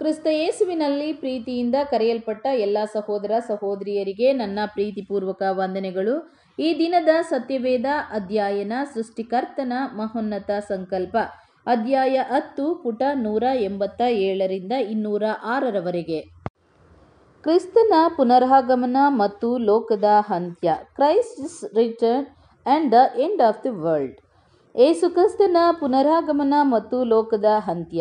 ಕ್ರಿಸ್ತ ಯೇಸುವಿನಲ್ಲಿ ಪ್ರೀತಿಯಿಂದ ಕರೆಯಲ್ಪಟ್ಟ ಎಲ್ಲ ಸಹೋದರ ಸಹೋದರಿಯರಿಗೆ ನನ್ನ ಪ್ರೀತಿಪೂರ್ವಕ ವಂದನೆಗಳು ಈ ದಿನದ ಸತ್ಯವೇದ ಅಧ್ಯಯನ ಸೃಷ್ಟಿಕರ್ತನ ಮಹೋನ್ನತ ಸಂಕಲ್ಪ ಅಧ್ಯಾಯ ಹತ್ತು ಪುಟ ನೂರ ಎಂಬತ್ತ ಏಳರಿಂದ ಇನ್ನೂರ ಆರರವರೆಗೆ ಕ್ರಿಸ್ತನ ಪುನರಾಗಮನ ಮತ್ತು ಲೋಕದ ಅಂತ್ಯ Christ return and the end of the world ಏಸು ಕ್ರಿಸ್ತನ ಪುನರಾಗಮನ ಮತ್ತು ಲೋಕದ ಅಂತ್ಯ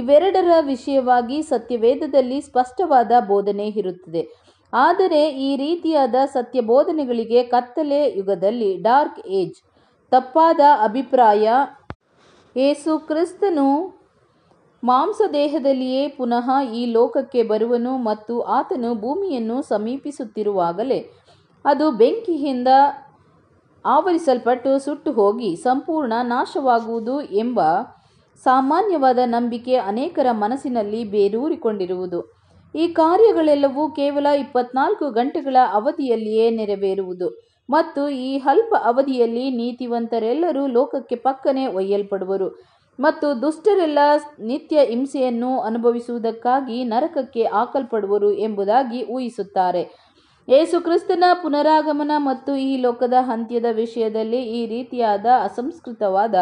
ಇವೆರಡರ ವಿಷಯವಾಗಿ ಸತ್ಯವೇದದಲ್ಲಿ ಸ್ಪಷ್ಟವಾದ ಬೋಧನೆ ಇರುತ್ತದೆ ಆದರೆ ಈ ರೀತಿಯಾದ ಸತ್ಯ ಬೋಧನೆಗಳಿಗೆ ಕತ್ತಲೆ ಯುಗದಲ್ಲಿ ಡಾರ್ಕ್ ಏಜ್ ತಪ್ಪಾದ ಅಭಿಪ್ರಾಯ ಏಸು ಕ್ರಿಸ್ತನು ಮಾಂಸದೇಹದಲ್ಲಿಯೇ ಪುನಃ ಈ ಲೋಕಕ್ಕೆ ಬರುವನು ಮತ್ತು ಆತನು ಭೂಮಿಯನ್ನು ಸಮೀಪಿಸುತ್ತಿರುವಾಗಲೇ ಅದು ಬೆಂಕಿಯಿಂದ ಆವರಿಸಲ್ಪಟ್ಟು ಸುಟ್ಟು ಹೋಗಿ ಸಂಪೂರ್ಣ ನಾಶವಾಗುವುದು ಎಂಬ ಸಾಮಾನ್ಯವಾದ ನಂಬಿಕೆ ಅನೇಕರ ಮನಸ್ಸಿನಲ್ಲಿ ಬೇರೂರಿಕೊಂಡಿರುವುದು ಈ ಕಾರ್ಯಗಳೆಲ್ಲವೂ ಕೇವಲ ಇಪ್ಪತ್ನಾಲ್ಕು ಗಂಟೆಗಳ ಅವಧಿಯಲ್ಲಿಯೇ ನೆರವೇರುವುದು ಮತ್ತು ಈ ಅಲ್ಪ ಅವಧಿಯಲ್ಲಿ ನೀತಿವಂತರೆಲ್ಲರೂ ಲೋಕಕ್ಕೆ ಪಕ್ಕನೆ ಒಯ್ಯಲ್ಪಡುವರು ಮತ್ತು ದುಷ್ಟರೆಲ್ಲ ನಿತ್ಯ ಹಿಂಸೆಯನ್ನು ಅನುಭವಿಸುವುದಕ್ಕಾಗಿ ನರಕಕ್ಕೆ ಹಾಕಲ್ಪಡುವರು ಎಂಬುದಾಗಿ ಊಹಿಸುತ್ತಾರೆ ಯೇಸುಕ್ರಿಸ್ತನ ಕ್ರಿಸ್ತನ ಪುನರಾಗಮನ ಮತ್ತು ಈ ಲೋಕದ ಅಂತ್ಯದ ವಿಷಯದಲ್ಲಿ ಈ ರೀತಿಯಾದ ಅಸಂಸ್ಕೃತವಾದ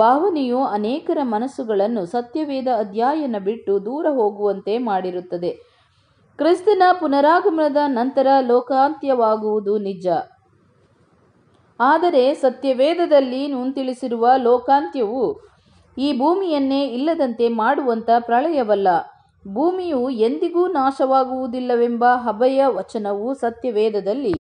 ಭಾವನೆಯು ಅನೇಕರ ಮನಸ್ಸುಗಳನ್ನು ಸತ್ಯವೇದ ಅಧ್ಯಯನ ಬಿಟ್ಟು ದೂರ ಹೋಗುವಂತೆ ಮಾಡಿರುತ್ತದೆ ಕ್ರಿಸ್ತನ ಪುನರಾಗಮನದ ನಂತರ ಲೋಕಾಂತ್ಯವಾಗುವುದು ನಿಜ ಆದರೆ ಸತ್ಯವೇದದಲ್ಲಿ ನುಂತಿಳಿಸಿರುವ ಲೋಕಾಂತ್ಯವು ಈ ಭೂಮಿಯನ್ನೇ ಇಲ್ಲದಂತೆ ಮಾಡುವಂಥ ಪ್ರಳಯವಲ್ಲ ಭೂಮಿಯು ಎಂದಿಗೂ ನಾಶವಾಗುವುದಿಲ್ಲವೆಂಬ ಹಬಯ ವಚನವು ಸತ್ಯವೇದದಲ್ಲಿ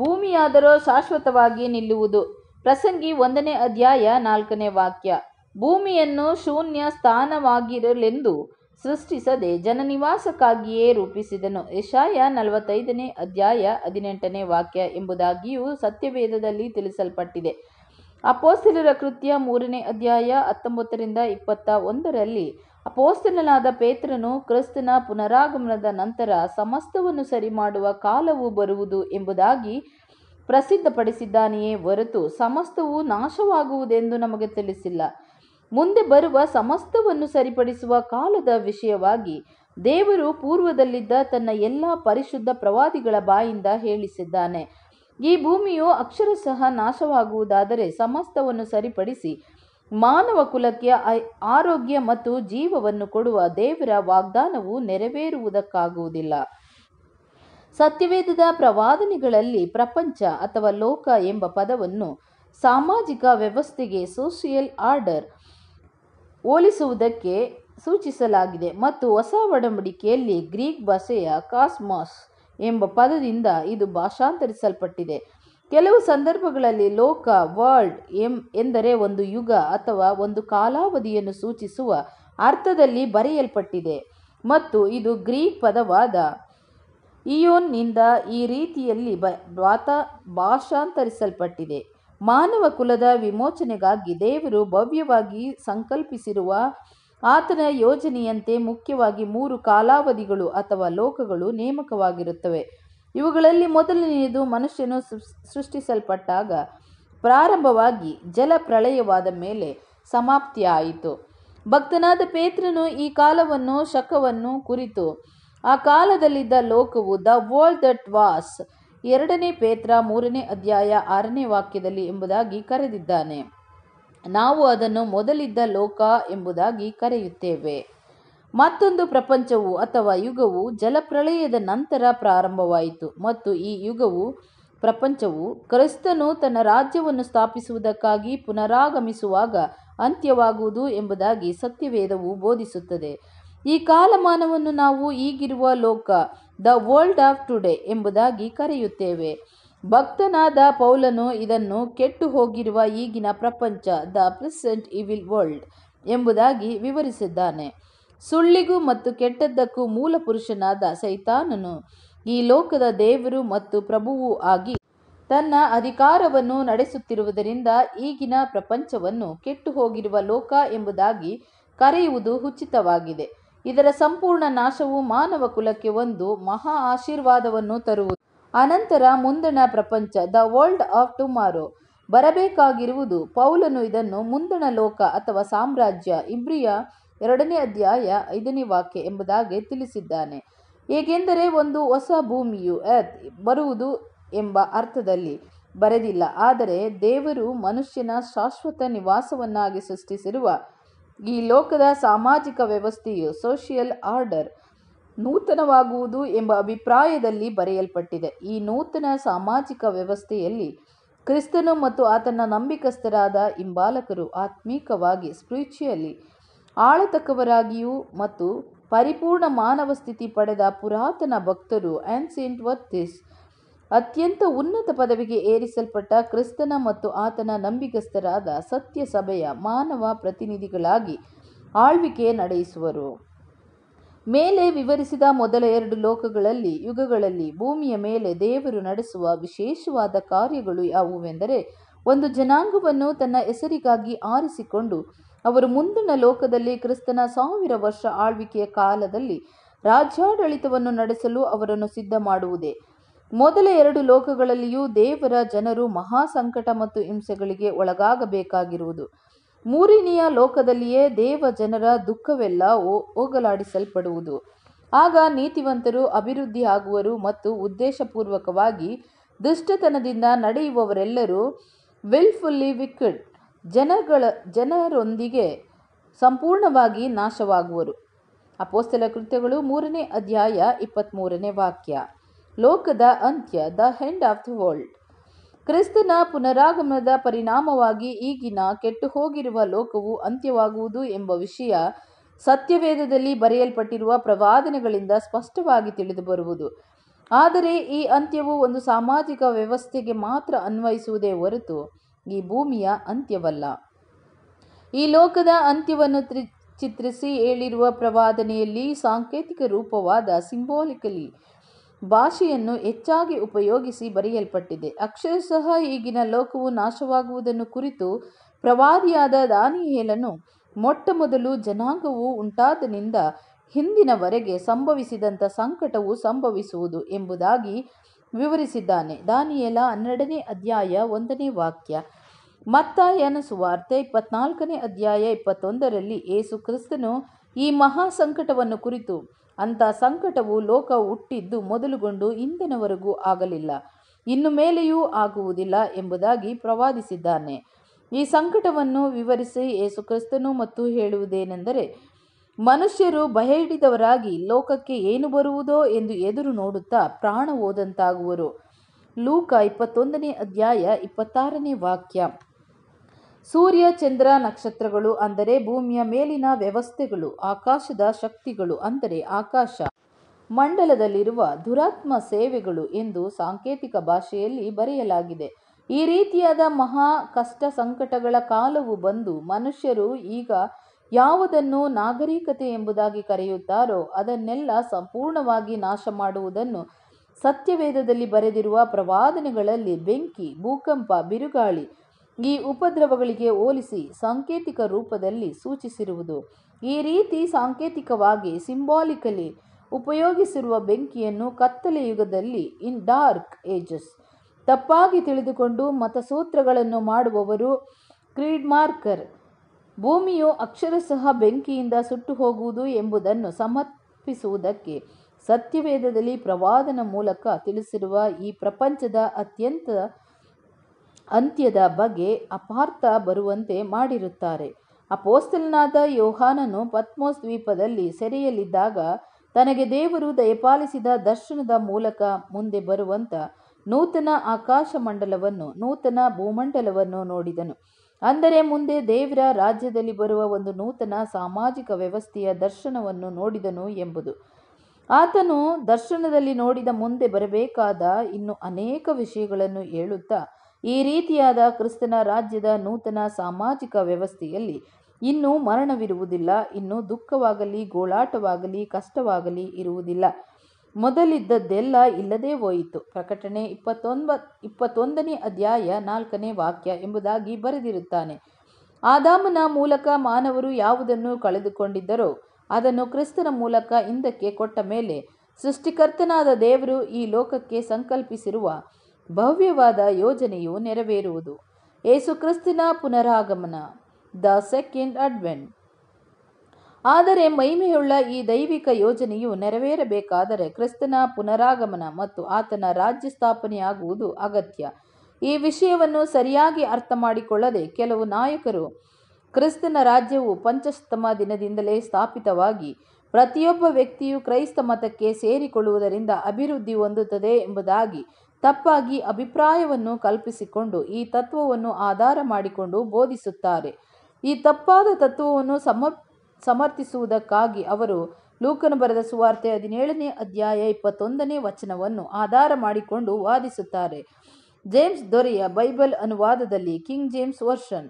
ಭೂಮಿಯಾದರೂ ಶಾಶ್ವತವಾಗಿ ನಿಲ್ಲುವುದು ಪ್ರಸಂಗಿ ಒಂದನೇ ಅಧ್ಯಾಯ ನಾಲ್ಕನೇ ವಾಕ್ಯ ಭೂಮಿಯನ್ನು ಶೂನ್ಯ ಸ್ಥಾನವಾಗಿರಲೆಂದು ಸೃಷ್ಟಿಸದೆ ಜನನಿವಾಸಕ್ಕಾಗಿಯೇ ರೂಪಿಸಿದನು ಯಶಾಯ ನಲವತ್ತೈದನೇ ಅಧ್ಯಾಯ ಹದಿನೆಂಟನೇ ವಾಕ್ಯ ಎಂಬುದಾಗಿಯೂ ಸತ್ಯವೇದದಲ್ಲಿ ತಿಳಿಸಲ್ಪಟ್ಟಿದೆ ಅಪೋಸ್ತಲರ ಕೃತ್ಯ ಮೂರನೇ ಅಧ್ಯಾಯ ಹತ್ತೊಂಬತ್ತರಿಂದ ಇಪ್ಪತ್ತ ಒಂದರಲ್ಲಿ ಅಪೋಸ್ತಲನಾದ ಪೇತ್ರನು ಕ್ರಿಸ್ತನ ಪುನರಾಗಮನದ ನಂತರ ಸಮಸ್ತವನ್ನು ಸರಿ ಮಾಡುವ ಕಾಲವು ಬರುವುದು ಎಂಬುದಾಗಿ ಪ್ರಸಿದ್ಧಪಡಿಸಿದ್ದಾನೆಯೇ ಹೊರತು ಸಮಸ್ತವು ನಾಶವಾಗುವುದೆಂದು ನಮಗೆ ತಿಳಿಸಿಲ್ಲ ಮುಂದೆ ಬರುವ ಸಮಸ್ತವನ್ನು ಸರಿಪಡಿಸುವ ಕಾಲದ ವಿಷಯವಾಗಿ ದೇವರು ಪೂರ್ವದಲ್ಲಿದ್ದ ತನ್ನ ಎಲ್ಲ ಪರಿಶುದ್ಧ ಪ್ರವಾದಿಗಳ ಬಾಯಿಂದ ಹೇಳಿಸಿದ್ದಾನೆ ಈ ಭೂಮಿಯು ಅಕ್ಷರಶಃ ನಾಶವಾಗುವುದಾದರೆ ಸಮಸ್ತವನ್ನು ಸರಿಪಡಿಸಿ ಮಾನವ ಕುಲಕ್ಕೆ ಆರೋಗ್ಯ ಮತ್ತು ಜೀವವನ್ನು ಕೊಡುವ ದೇವರ ವಾಗ್ದಾನವು ನೆರವೇರುವುದಕ್ಕಾಗುವುದಿಲ್ಲ ಸತ್ಯವೇದದ ಪ್ರವಾದನೆಗಳಲ್ಲಿ ಪ್ರಪಂಚ ಅಥವಾ ಲೋಕ ಎಂಬ ಪದವನ್ನು ಸಾಮಾಜಿಕ ವ್ಯವಸ್ಥೆಗೆ ಸೋಷಿಯಲ್ ಆರ್ಡರ್ ಹೋಲಿಸುವುದಕ್ಕೆ ಸೂಚಿಸಲಾಗಿದೆ ಮತ್ತು ಹೊಸ ಒಡಂಬಡಿಕೆಯಲ್ಲಿ ಗ್ರೀಕ್ ಭಾಷೆಯ ಕಾಸ್ಮಾಸ್ ಎಂಬ ಪದದಿಂದ ಇದು ಭಾಷಾಂತರಿಸಲ್ಪಟ್ಟಿದೆ ಕೆಲವು ಸಂದರ್ಭಗಳಲ್ಲಿ ಲೋಕ ವರ್ಲ್ಡ್ ಎಂ ಎಂದರೆ ಒಂದು ಯುಗ ಅಥವಾ ಒಂದು ಕಾಲಾವಧಿಯನ್ನು ಸೂಚಿಸುವ ಅರ್ಥದಲ್ಲಿ ಬರೆಯಲ್ಪಟ್ಟಿದೆ ಮತ್ತು ಇದು ಗ್ರೀಕ್ ಪದವಾದ ಇಯೋನ್ನಿಂದ ಈ ರೀತಿಯಲ್ಲಿ ಬ ವಾತ ಭಾಷಾಂತರಿಸಲ್ಪಟ್ಟಿದೆ ಮಾನವ ಕುಲದ ವಿಮೋಚನೆಗಾಗಿ ದೇವರು ಭವ್ಯವಾಗಿ ಸಂಕಲ್ಪಿಸಿರುವ ಆತನ ಯೋಜನೆಯಂತೆ ಮುಖ್ಯವಾಗಿ ಮೂರು ಕಾಲಾವಧಿಗಳು ಅಥವಾ ಲೋಕಗಳು ನೇಮಕವಾಗಿರುತ್ತವೆ ಇವುಗಳಲ್ಲಿ ಮೊದಲನೆಯದು ಮನುಷ್ಯನು ಸೃಷ್ಟಿಸಲ್ಪಟ್ಟಾಗ ಪ್ರಾರಂಭವಾಗಿ ಜಲ ಪ್ರಳಯವಾದ ಮೇಲೆ ಸಮಾಪ್ತಿಯಾಯಿತು ಭಕ್ತನಾದ ಪೇತ್ರನು ಈ ಕಾಲವನ್ನು ಶಕವನ್ನು ಕುರಿತು ಆ ಕಾಲದಲ್ಲಿದ್ದ ಲೋಕವು ದ ವರ್ಲ್ಡ್ ದಟ್ ವಾಸ್ ಎರಡನೇ ಪೇತ್ರ ಮೂರನೇ ಅಧ್ಯಾಯ ಆರನೇ ವಾಕ್ಯದಲ್ಲಿ ಎಂಬುದಾಗಿ ಕರೆದಿದ್ದಾನೆ ನಾವು ಅದನ್ನು ಮೊದಲಿದ್ದ ಲೋಕ ಎಂಬುದಾಗಿ ಕರೆಯುತ್ತೇವೆ ಮತ್ತೊಂದು ಪ್ರಪಂಚವು ಅಥವಾ ಯುಗವು ಜಲಪ್ರಳಯದ ನಂತರ ಪ್ರಾರಂಭವಾಯಿತು ಮತ್ತು ಈ ಯುಗವು ಪ್ರಪಂಚವು ಕ್ರಿಸ್ತನು ತನ್ನ ರಾಜ್ಯವನ್ನು ಸ್ಥಾಪಿಸುವುದಕ್ಕಾಗಿ ಪುನರಾಗಮಿಸುವಾಗ ಅಂತ್ಯವಾಗುವುದು ಎಂಬುದಾಗಿ ಸತ್ಯವೇದವು ಬೋಧಿಸುತ್ತದೆ ಈ ಕಾಲಮಾನವನ್ನು ನಾವು ಈಗಿರುವ ಲೋಕ ದ ವರ್ಲ್ಡ್ ಆಫ್ ಟುಡೇ ಎಂಬುದಾಗಿ ಕರೆಯುತ್ತೇವೆ ಭಕ್ತನಾದ ಪೌಲನು ಇದನ್ನು ಕೆಟ್ಟು ಹೋಗಿರುವ ಈಗಿನ ಪ್ರಪಂಚ ದ ಪ್ರೆಸೆಂಟ್ ಇವಿಲ್ ವರ್ಲ್ಡ್ ಎಂಬುದಾಗಿ ವಿವರಿಸಿದ್ದಾನೆ ಸುಳ್ಳಿಗೂ ಮತ್ತು ಕೆಟ್ಟದ್ದಕ್ಕೂ ಮೂಲ ಪುರುಷನಾದ ಸೈತಾನನು ಈ ಲೋಕದ ದೇವರು ಮತ್ತು ಪ್ರಭುವೂ ಆಗಿ ತನ್ನ ಅಧಿಕಾರವನ್ನು ನಡೆಸುತ್ತಿರುವುದರಿಂದ ಈಗಿನ ಪ್ರಪಂಚವನ್ನು ಕೆಟ್ಟು ಹೋಗಿರುವ ಲೋಕ ಎಂಬುದಾಗಿ ಕರೆಯುವುದು ಉಚಿತವಾಗಿದೆ ಇದರ ಸಂಪೂರ್ಣ ನಾಶವು ಮಾನವ ಕುಲಕ್ಕೆ ಒಂದು ಮಹಾ ಆಶೀರ್ವಾದವನ್ನು ತರುವುದು ಅನಂತರ ಮುಂದಣ ಪ್ರಪಂಚ ದ ವರ್ಲ್ಡ್ ಆಫ್ ಟುಮಾರೋ ಬರಬೇಕಾಗಿರುವುದು ಪೌಲನು ಇದನ್ನು ಮುಂದಣ ಲೋಕ ಅಥವಾ ಸಾಮ್ರಾಜ್ಯ ಇಬ್ರಿಯ ಎರಡನೇ ಅಧ್ಯಾಯ ಐದನೇ ವಾಕ್ಯ ಎಂಬುದಾಗಿ ತಿಳಿಸಿದ್ದಾನೆ ಏಕೆಂದರೆ ಒಂದು ಹೊಸ ಭೂಮಿಯು ಅರ್ಥ್ ಬರುವುದು ಎಂಬ ಅರ್ಥದಲ್ಲಿ ಬರೆದಿಲ್ಲ ಆದರೆ ದೇವರು ಮನುಷ್ಯನ ಶಾಶ್ವತ ನಿವಾಸವನ್ನಾಗಿ ಸೃಷ್ಟಿಸಿರುವ ಈ ಲೋಕದ ಸಾಮಾಜಿಕ ವ್ಯವಸ್ಥೆಯು ಸೋಷಿಯಲ್ ಆರ್ಡರ್ ನೂತನವಾಗುವುದು ಎಂಬ ಅಭಿಪ್ರಾಯದಲ್ಲಿ ಬರೆಯಲ್ಪಟ್ಟಿದೆ ಈ ನೂತನ ಸಾಮಾಜಿಕ ವ್ಯವಸ್ಥೆಯಲ್ಲಿ ಕ್ರಿಸ್ತನು ಮತ್ತು ಆತನ ನಂಬಿಕಸ್ಥರಾದ ಹಿಂಬಾಲಕರು ಆತ್ಮೀಕವಾಗಿ ಸ್ಪಿರಿಚುಯಲಿ ಆಳತಕ್ಕವರಾಗಿಯೂ ಮತ್ತು ಪರಿಪೂರ್ಣ ಮಾನವ ಸ್ಥಿತಿ ಪಡೆದ ಪುರಾತನ ಭಕ್ತರು ಆ್ಯನ್ಸೆಂಟ್ ವರ್ತಿಸ್ ಅತ್ಯಂತ ಉನ್ನತ ಪದವಿಗೆ ಏರಿಸಲ್ಪಟ್ಟ ಕ್ರಿಸ್ತನ ಮತ್ತು ಆತನ ನಂಬಿಗಸ್ಥರಾದ ಸತ್ಯಸಭೆಯ ಮಾನವ ಪ್ರತಿನಿಧಿಗಳಾಗಿ ಆಳ್ವಿಕೆ ನಡೆಸುವರು ಮೇಲೆ ವಿವರಿಸಿದ ಮೊದಲ ಎರಡು ಲೋಕಗಳಲ್ಲಿ ಯುಗಗಳಲ್ಲಿ ಭೂಮಿಯ ಮೇಲೆ ದೇವರು ನಡೆಸುವ ವಿಶೇಷವಾದ ಕಾರ್ಯಗಳು ಯಾವುವೆಂದರೆ ಒಂದು ಜನಾಂಗವನ್ನು ತನ್ನ ಹೆಸರಿಗಾಗಿ ಆರಿಸಿಕೊಂಡು ಅವರು ಮುಂದಿನ ಲೋಕದಲ್ಲಿ ಕ್ರಿಸ್ತನ ಸಾವಿರ ವರ್ಷ ಆಳ್ವಿಕೆಯ ಕಾಲದಲ್ಲಿ ರಾಜ್ಯಾಡಳಿತವನ್ನು ನಡೆಸಲು ಅವರನ್ನು ಸಿದ್ಧ ಮಾಡುವುದೇ ಮೊದಲ ಎರಡು ಲೋಕಗಳಲ್ಲಿಯೂ ದೇವರ ಜನರು ಮಹಾ ಸಂಕಟ ಮತ್ತು ಹಿಂಸೆಗಳಿಗೆ ಒಳಗಾಗಬೇಕಾಗಿರುವುದು ಮೂರನೆಯ ಲೋಕದಲ್ಲಿಯೇ ದೇವ ಜನರ ದುಃಖವೆಲ್ಲ ಹೋಗಲಾಡಿಸಲ್ಪಡುವುದು ಆಗ ನೀತಿವಂತರು ಅಭಿವೃದ್ಧಿ ಆಗುವರು ಮತ್ತು ಉದ್ದೇಶಪೂರ್ವಕವಾಗಿ ದುಷ್ಟತನದಿಂದ ನಡೆಯುವವರೆಲ್ಲರೂ ವಿಲ್ಫುಲ್ಲಿ ವಿಕಡ್ ಜನಗಳ ಜನರೊಂದಿಗೆ ಸಂಪೂರ್ಣವಾಗಿ ನಾಶವಾಗುವರು ಅಪೋಸ್ತಲ ಕೃತ್ಯಗಳು ಮೂರನೇ ಅಧ್ಯಾಯ ಇಪ್ಪತ್ತ್ಮೂರನೇ ವಾಕ್ಯ ಲೋಕದ ಅಂತ್ಯ the end of the world ಕ್ರಿಸ್ತನ ಪುನರಾಗಮನದ ಪರಿಣಾಮವಾಗಿ ಈಗಿನ ಕೆಟ್ಟು ಹೋಗಿರುವ ಲೋಕವು ಅಂತ್ಯವಾಗುವುದು ಎಂಬ ವಿಷಯ ಸತ್ಯವೇದದಲ್ಲಿ ಬರೆಯಲ್ಪಟ್ಟಿರುವ ಪ್ರವಾದನೆಗಳಿಂದ ಸ್ಪಷ್ಟವಾಗಿ ತಿಳಿದುಬರುವುದು ಆದರೆ ಈ ಅಂತ್ಯವು ಒಂದು ಸಾಮಾಜಿಕ ವ್ಯವಸ್ಥೆಗೆ ಮಾತ್ರ ಅನ್ವಯಿಸುವುದೇ ಹೊರತು ಈ ಭೂಮಿಯ ಅಂತ್ಯವಲ್ಲ ಈ ಲೋಕದ ಅಂತ್ಯವನ್ನು ಚಿತ್ರಿಸಿ ಹೇಳಿರುವ ಪ್ರವಾದನೆಯಲ್ಲಿ ಸಾಂಕೇತಿಕ ರೂಪವಾದ ಸಿಂಬಾಲಿಕಲಿ ಭಾಷೆಯನ್ನು ಹೆಚ್ಚಾಗಿ ಉಪಯೋಗಿಸಿ ಬರೆಯಲ್ಪಟ್ಟಿದೆ ಅಕ್ಷರಶಃ ಈಗಿನ ಲೋಕವು ನಾಶವಾಗುವುದನ್ನು ಕುರಿತು ಪ್ರವಾದಿಯಾದ ದಾನಿಯೇಲನು ಮೊಟ್ಟಮೊದಲು ಜನಾಂಗವು ಉಂಟಾದನಿಂದ ಹಿಂದಿನವರೆಗೆ ಸಂಭವಿಸಿದಂಥ ಸಂಕಟವು ಸಂಭವಿಸುವುದು ಎಂಬುದಾಗಿ ವಿವರಿಸಿದ್ದಾನೆ ದಾನಿಯೇಲ ಹನ್ನೆರಡನೇ ಅಧ್ಯಾಯ ಒಂದನೇ ವಾಕ್ಯ ಮತ್ತಾಯನ ಸುವಾರ್ತೆ ಇಪ್ಪತ್ನಾಲ್ಕನೇ ಅಧ್ಯಾಯ ಇಪ್ಪತ್ತೊಂದರಲ್ಲಿ ಏಸು ಕ್ರಿಸ್ತನು ಈ ಮಹಾ ಸಂಕಟವನ್ನು ಕುರಿತು ಅಂಥ ಸಂಕಟವು ಲೋಕ ಹುಟ್ಟಿದ್ದು ಮೊದಲುಗೊಂಡು ಇಂದಿನವರೆಗೂ ಆಗಲಿಲ್ಲ ಇನ್ನು ಮೇಲೆಯೂ ಆಗುವುದಿಲ್ಲ ಎಂಬುದಾಗಿ ಪ್ರವಾದಿಸಿದ್ದಾನೆ ಈ ಸಂಕಟವನ್ನು ವಿವರಿಸಿ ಯೇಸುಕ್ರಿಸ್ತನು ಮತ್ತು ಹೇಳುವುದೇನೆಂದರೆ ಮನುಷ್ಯರು ಹಿಡಿದವರಾಗಿ ಲೋಕಕ್ಕೆ ಏನು ಬರುವುದೋ ಎಂದು ಎದುರು ನೋಡುತ್ತಾ ಪ್ರಾಣ ಹೋದಂತಾಗುವರು ಲೂಕ ಇಪ್ಪತ್ತೊಂದನೇ ಅಧ್ಯಾಯ ಇಪ್ಪತ್ತಾರನೇ ವಾಕ್ಯ ಸೂರ್ಯ ಚಂದ್ರ ನಕ್ಷತ್ರಗಳು ಅಂದರೆ ಭೂಮಿಯ ಮೇಲಿನ ವ್ಯವಸ್ಥೆಗಳು ಆಕಾಶದ ಶಕ್ತಿಗಳು ಅಂದರೆ ಆಕಾಶ ಮಂಡಲದಲ್ಲಿರುವ ದುರಾತ್ಮ ಸೇವೆಗಳು ಎಂದು ಸಾಂಕೇತಿಕ ಭಾಷೆಯಲ್ಲಿ ಬರೆಯಲಾಗಿದೆ ಈ ರೀತಿಯಾದ ಮಹಾ ಕಷ್ಟ ಸಂಕಟಗಳ ಕಾಲವು ಬಂದು ಮನುಷ್ಯರು ಈಗ ಯಾವುದನ್ನು ನಾಗರಿಕತೆ ಎಂಬುದಾಗಿ ಕರೆಯುತ್ತಾರೋ ಅದನ್ನೆಲ್ಲ ಸಂಪೂರ್ಣವಾಗಿ ನಾಶ ಮಾಡುವುದನ್ನು ಸತ್ಯವೇದದಲ್ಲಿ ಬರೆದಿರುವ ಪ್ರವಾದನೆಗಳಲ್ಲಿ ಬೆಂಕಿ ಭೂಕಂಪ ಬಿರುಗಾಳಿ ಈ ಉಪದ್ರವಗಳಿಗೆ ಹೋಲಿಸಿ ಸಾಂಕೇತಿಕ ರೂಪದಲ್ಲಿ ಸೂಚಿಸಿರುವುದು ಈ ರೀತಿ ಸಾಂಕೇತಿಕವಾಗಿ ಸಿಂಬಾಲಿಕಲಿ ಉಪಯೋಗಿಸಿರುವ ಬೆಂಕಿಯನ್ನು ಕತ್ತಲೆ ಯುಗದಲ್ಲಿ ಇನ್ ಡಾರ್ಕ್ ಏಜಸ್ ತಪ್ಪಾಗಿ ತಿಳಿದುಕೊಂಡು ಮತಸೂತ್ರಗಳನ್ನು ಮಾಡುವವರು ಕ್ರೀಡ್ ಮಾರ್ಕರ್ ಭೂಮಿಯು ಅಕ್ಷರಶಃ ಬೆಂಕಿಯಿಂದ ಸುಟ್ಟು ಹೋಗುವುದು ಎಂಬುದನ್ನು ಸಮರ್ಪಿಸುವುದಕ್ಕೆ ಸತ್ಯವೇದದಲ್ಲಿ ಪ್ರವಾದನ ಮೂಲಕ ತಿಳಿಸಿರುವ ಈ ಪ್ರಪಂಚದ ಅತ್ಯಂತ ಅಂತ್ಯದ ಬಗ್ಗೆ ಅಪಾರ್ಥ ಬರುವಂತೆ ಮಾಡಿರುತ್ತಾರೆ ಅಪೋಸ್ತಲನಾದ ಯೋಹಾನನು ಪತ್ಮೋಸ್ ದ್ವೀಪದಲ್ಲಿ ಸೆರೆಯಲ್ಲಿದ್ದಾಗ ತನಗೆ ದೇವರು ದಯಪಾಲಿಸಿದ ದರ್ಶನದ ಮೂಲಕ ಮುಂದೆ ಬರುವಂಥ ನೂತನ ಆಕಾಶ ಮಂಡಲವನ್ನು ನೂತನ ಭೂಮಂಡಲವನ್ನು ನೋಡಿದನು ಅಂದರೆ ಮುಂದೆ ದೇವರ ರಾಜ್ಯದಲ್ಲಿ ಬರುವ ಒಂದು ನೂತನ ಸಾಮಾಜಿಕ ವ್ಯವಸ್ಥೆಯ ದರ್ಶನವನ್ನು ನೋಡಿದನು ಎಂಬುದು ಆತನು ದರ್ಶನದಲ್ಲಿ ನೋಡಿದ ಮುಂದೆ ಬರಬೇಕಾದ ಇನ್ನು ಅನೇಕ ವಿಷಯಗಳನ್ನು ಹೇಳುತ್ತಾ ಈ ರೀತಿಯಾದ ಕ್ರಿಸ್ತನ ರಾಜ್ಯದ ನೂತನ ಸಾಮಾಜಿಕ ವ್ಯವಸ್ಥೆಯಲ್ಲಿ ಇನ್ನು ಮರಣವಿರುವುದಿಲ್ಲ ಇನ್ನು ದುಃಖವಾಗಲಿ ಗೋಳಾಟವಾಗಲಿ ಕಷ್ಟವಾಗಲಿ ಇರುವುದಿಲ್ಲ ಮೊದಲಿದ್ದದ್ದೆಲ್ಲ ಇಲ್ಲದೇ ಹೋಯಿತು ಪ್ರಕಟಣೆ ಇಪ್ಪತ್ತೊಂಬ ಇಪ್ಪತ್ತೊಂದನೇ ಅಧ್ಯಾಯ ನಾಲ್ಕನೇ ವಾಕ್ಯ ಎಂಬುದಾಗಿ ಬರೆದಿರುತ್ತಾನೆ ಆದಾಮನ ಮೂಲಕ ಮಾನವರು ಯಾವುದನ್ನು ಕಳೆದುಕೊಂಡಿದ್ದರೋ ಅದನ್ನು ಕ್ರಿಸ್ತನ ಮೂಲಕ ಹಿಂದಕ್ಕೆ ಕೊಟ್ಟ ಮೇಲೆ ಸೃಷ್ಟಿಕರ್ತನಾದ ದೇವರು ಈ ಲೋಕಕ್ಕೆ ಸಂಕಲ್ಪಿಸಿರುವ ಭವ್ಯವಾದ ಯೋಜನೆಯು ನೆರವೇರುವುದು ಕ್ರಿಸ್ತನ ಪುನರಾಗಮನ ದ ಸೆಕೆಂಡ್ ಅಡ್ವೆಂಟ್ ಆದರೆ ಮಹಿಮೆಯುಳ್ಳ ಈ ದೈವಿಕ ಯೋಜನೆಯು ನೆರವೇರಬೇಕಾದರೆ ಕ್ರಿಸ್ತನ ಪುನರಾಗಮನ ಮತ್ತು ಆತನ ರಾಜ್ಯ ಸ್ಥಾಪನೆಯಾಗುವುದು ಅಗತ್ಯ ಈ ವಿಷಯವನ್ನು ಸರಿಯಾಗಿ ಅರ್ಥ ಮಾಡಿಕೊಳ್ಳದೆ ಕೆಲವು ನಾಯಕರು ಕ್ರಿಸ್ತನ ರಾಜ್ಯವು ಪಂಚಸ್ತಮ ದಿನದಿಂದಲೇ ಸ್ಥಾಪಿತವಾಗಿ ಪ್ರತಿಯೊಬ್ಬ ವ್ಯಕ್ತಿಯು ಕ್ರೈಸ್ತ ಮತಕ್ಕೆ ಸೇರಿಕೊಳ್ಳುವುದರಿಂದ ಅಭಿವೃದ್ಧಿ ಹೊಂದುತ್ತದೆ ಎಂಬುದಾಗಿ ತಪ್ಪಾಗಿ ಅಭಿಪ್ರಾಯವನ್ನು ಕಲ್ಪಿಸಿಕೊಂಡು ಈ ತತ್ವವನ್ನು ಆಧಾರ ಮಾಡಿಕೊಂಡು ಬೋಧಿಸುತ್ತಾರೆ ಈ ತಪ್ಪಾದ ತತ್ವವನ್ನು ಸಮರ್ ಸಮರ್ಥಿಸುವುದಕ್ಕಾಗಿ ಅವರು ಲೂಕನ ಬರೆದ ಸುವಾರ್ತೆ ಹದಿನೇಳನೇ ಅಧ್ಯಾಯ ಇಪ್ಪತ್ತೊಂದನೇ ವಚನವನ್ನು ಆಧಾರ ಮಾಡಿಕೊಂಡು ವಾದಿಸುತ್ತಾರೆ ಜೇಮ್ಸ್ ದೊರೆಯ ಬೈಬಲ್ ಅನುವಾದದಲ್ಲಿ ಕಿಂಗ್ ಜೇಮ್ಸ್ ವರ್ಷನ್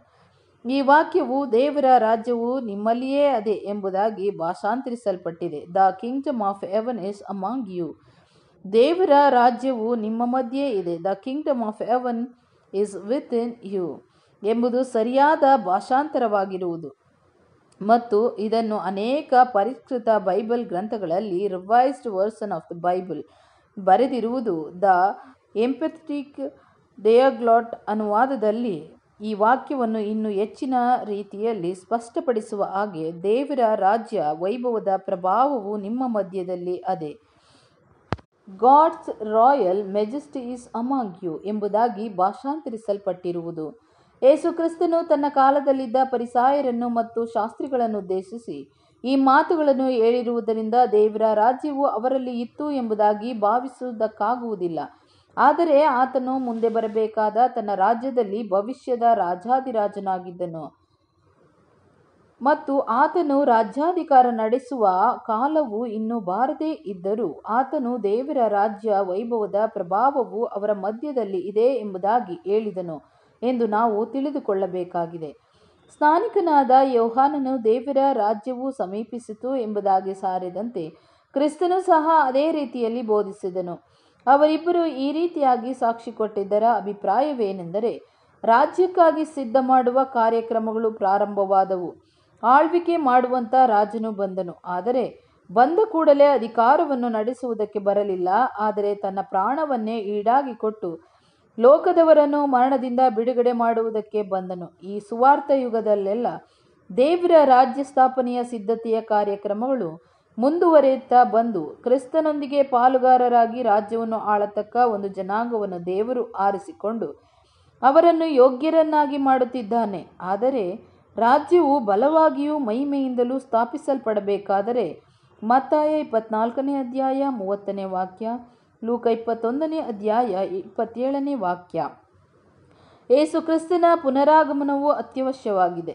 ಈ ವಾಕ್ಯವು ದೇವರ ರಾಜ್ಯವು ನಿಮ್ಮಲ್ಲಿಯೇ ಅದೇ ಎಂಬುದಾಗಿ ಭಾಷಾಂತರಿಸಲ್ಪಟ್ಟಿದೆ the kingdom of heaven is among you ದೇವರ ರಾಜ್ಯವು ನಿಮ್ಮ ಮಧ್ಯೆ ಇದೆ the kingdom of heaven is within you ಎಂಬುದು ಸರಿಯಾದ ಭಾಷಾಂತರವಾಗಿರುವುದು ಮತ್ತು ಇದನ್ನು ಅನೇಕ ಪರಿಷ್ಕೃತ ಬೈಬಲ್ ಗ್ರಂಥಗಳಲ್ಲಿ revised version of the Bible ಬರೆದಿರುವುದು ದ ಎಂಪೆಥಿಕ್ ಡಯಾಗ್ಲಾಟ್ ಅನುವಾದದಲ್ಲಿ ಈ ವಾಕ್ಯವನ್ನು ಇನ್ನು ಹೆಚ್ಚಿನ ರೀತಿಯಲ್ಲಿ ಸ್ಪಷ್ಟಪಡಿಸುವ ಹಾಗೆ ದೇವರ ರಾಜ್ಯ ವೈಭವದ ಪ್ರಭಾವವು ನಿಮ್ಮ ಮಧ್ಯದಲ್ಲಿ ಅದೇ God's royal majesty is among you ಎಂಬುದಾಗಿ ಭಾಷಾಂತರಿಸಲ್ಪಟ್ಟಿರುವುದು ಯೇಸುಕ್ರಿಸ್ತನು ತನ್ನ ಕಾಲದಲ್ಲಿದ್ದ ಪರಿಸಾಯರನ್ನು ಮತ್ತು ಶಾಸ್ತ್ರಿಗಳನ್ನು ಉದ್ದೇಶಿಸಿ ಈ ಮಾತುಗಳನ್ನು ಹೇಳಿರುವುದರಿಂದ ದೇವರ ರಾಜ್ಯವು ಅವರಲ್ಲಿ ಇತ್ತು ಎಂಬುದಾಗಿ ಭಾವಿಸುವುದಕ್ಕಾಗುವುದಿಲ್ಲ ಆದರೆ ಆತನು ಮುಂದೆ ಬರಬೇಕಾದ ತನ್ನ ರಾಜ್ಯದಲ್ಲಿ ಭವಿಷ್ಯದ ರಾಜಾದಿರಾಜನಾಗಿದ್ದನು ಮತ್ತು ಆತನು ರಾಜ್ಯಾಧಿಕಾರ ನಡೆಸುವ ಕಾಲವು ಇನ್ನೂ ಬಾರದೇ ಇದ್ದರೂ ಆತನು ದೇವರ ರಾಜ್ಯ ವೈಭವದ ಪ್ರಭಾವವು ಅವರ ಮಧ್ಯದಲ್ಲಿ ಇದೆ ಎಂಬುದಾಗಿ ಹೇಳಿದನು ಎಂದು ನಾವು ತಿಳಿದುಕೊಳ್ಳಬೇಕಾಗಿದೆ ಸ್ಥಾನಿಕನಾದ ಯೋಹಾನನು ದೇವರ ರಾಜ್ಯವು ಸಮೀಪಿಸಿತು ಎಂಬುದಾಗಿ ಸಾರಿದಂತೆ ಕ್ರಿಸ್ತನು ಸಹ ಅದೇ ರೀತಿಯಲ್ಲಿ ಬೋಧಿಸಿದನು ಅವರಿಬ್ಬರು ಈ ರೀತಿಯಾಗಿ ಸಾಕ್ಷಿ ಕೊಟ್ಟಿದ್ದರ ಅಭಿಪ್ರಾಯವೇನೆಂದರೆ ರಾಜ್ಯಕ್ಕಾಗಿ ಸಿದ್ಧ ಮಾಡುವ ಕಾರ್ಯಕ್ರಮಗಳು ಪ್ರಾರಂಭವಾದವು ಆಳ್ವಿಕೆ ಮಾಡುವಂಥ ರಾಜನು ಬಂದನು ಆದರೆ ಬಂದ ಕೂಡಲೇ ಅಧಿಕಾರವನ್ನು ನಡೆಸುವುದಕ್ಕೆ ಬರಲಿಲ್ಲ ಆದರೆ ತನ್ನ ಪ್ರಾಣವನ್ನೇ ಈಡಾಗಿ ಕೊಟ್ಟು ಲೋಕದವರನ್ನು ಮರಣದಿಂದ ಬಿಡುಗಡೆ ಮಾಡುವುದಕ್ಕೆ ಬಂದನು ಈ ಸುವಾರ್ಥ ಯುಗದಲ್ಲೆಲ್ಲ ದೇವರ ರಾಜ್ಯ ಸ್ಥಾಪನೆಯ ಸಿದ್ಧತೆಯ ಕಾರ್ಯಕ್ರಮಗಳು ಮುಂದುವರೆಯುತ್ತಾ ಬಂದು ಕ್ರಿಸ್ತನೊಂದಿಗೆ ಪಾಲುಗಾರರಾಗಿ ರಾಜ್ಯವನ್ನು ಆಳತಕ್ಕ ಒಂದು ಜನಾಂಗವನ್ನು ದೇವರು ಆರಿಸಿಕೊಂಡು ಅವರನ್ನು ಯೋಗ್ಯರನ್ನಾಗಿ ಮಾಡುತ್ತಿದ್ದಾನೆ ಆದರೆ ರಾಜ್ಯವು ಬಲವಾಗಿಯೂ ಮಹಿಮೆಯಿಂದಲೂ ಸ್ಥಾಪಿಸಲ್ಪಡಬೇಕಾದರೆ ಮತ್ತಾಯ ಇಪ್ಪತ್ನಾಲ್ಕನೇ ಅಧ್ಯಾಯ ಮೂವತ್ತನೇ ವಾಕ್ಯ ಲೂಕ ಇಪ್ಪತ್ತೊಂದನೇ ಅಧ್ಯಾಯ ಇಪ್ಪತ್ತೇಳನೇ ವಾಕ್ಯ ಏಸು ಕ್ರಿಸ್ತನ ಪುನರಾಗಮನವು ಅತ್ಯವಶ್ಯವಾಗಿದೆ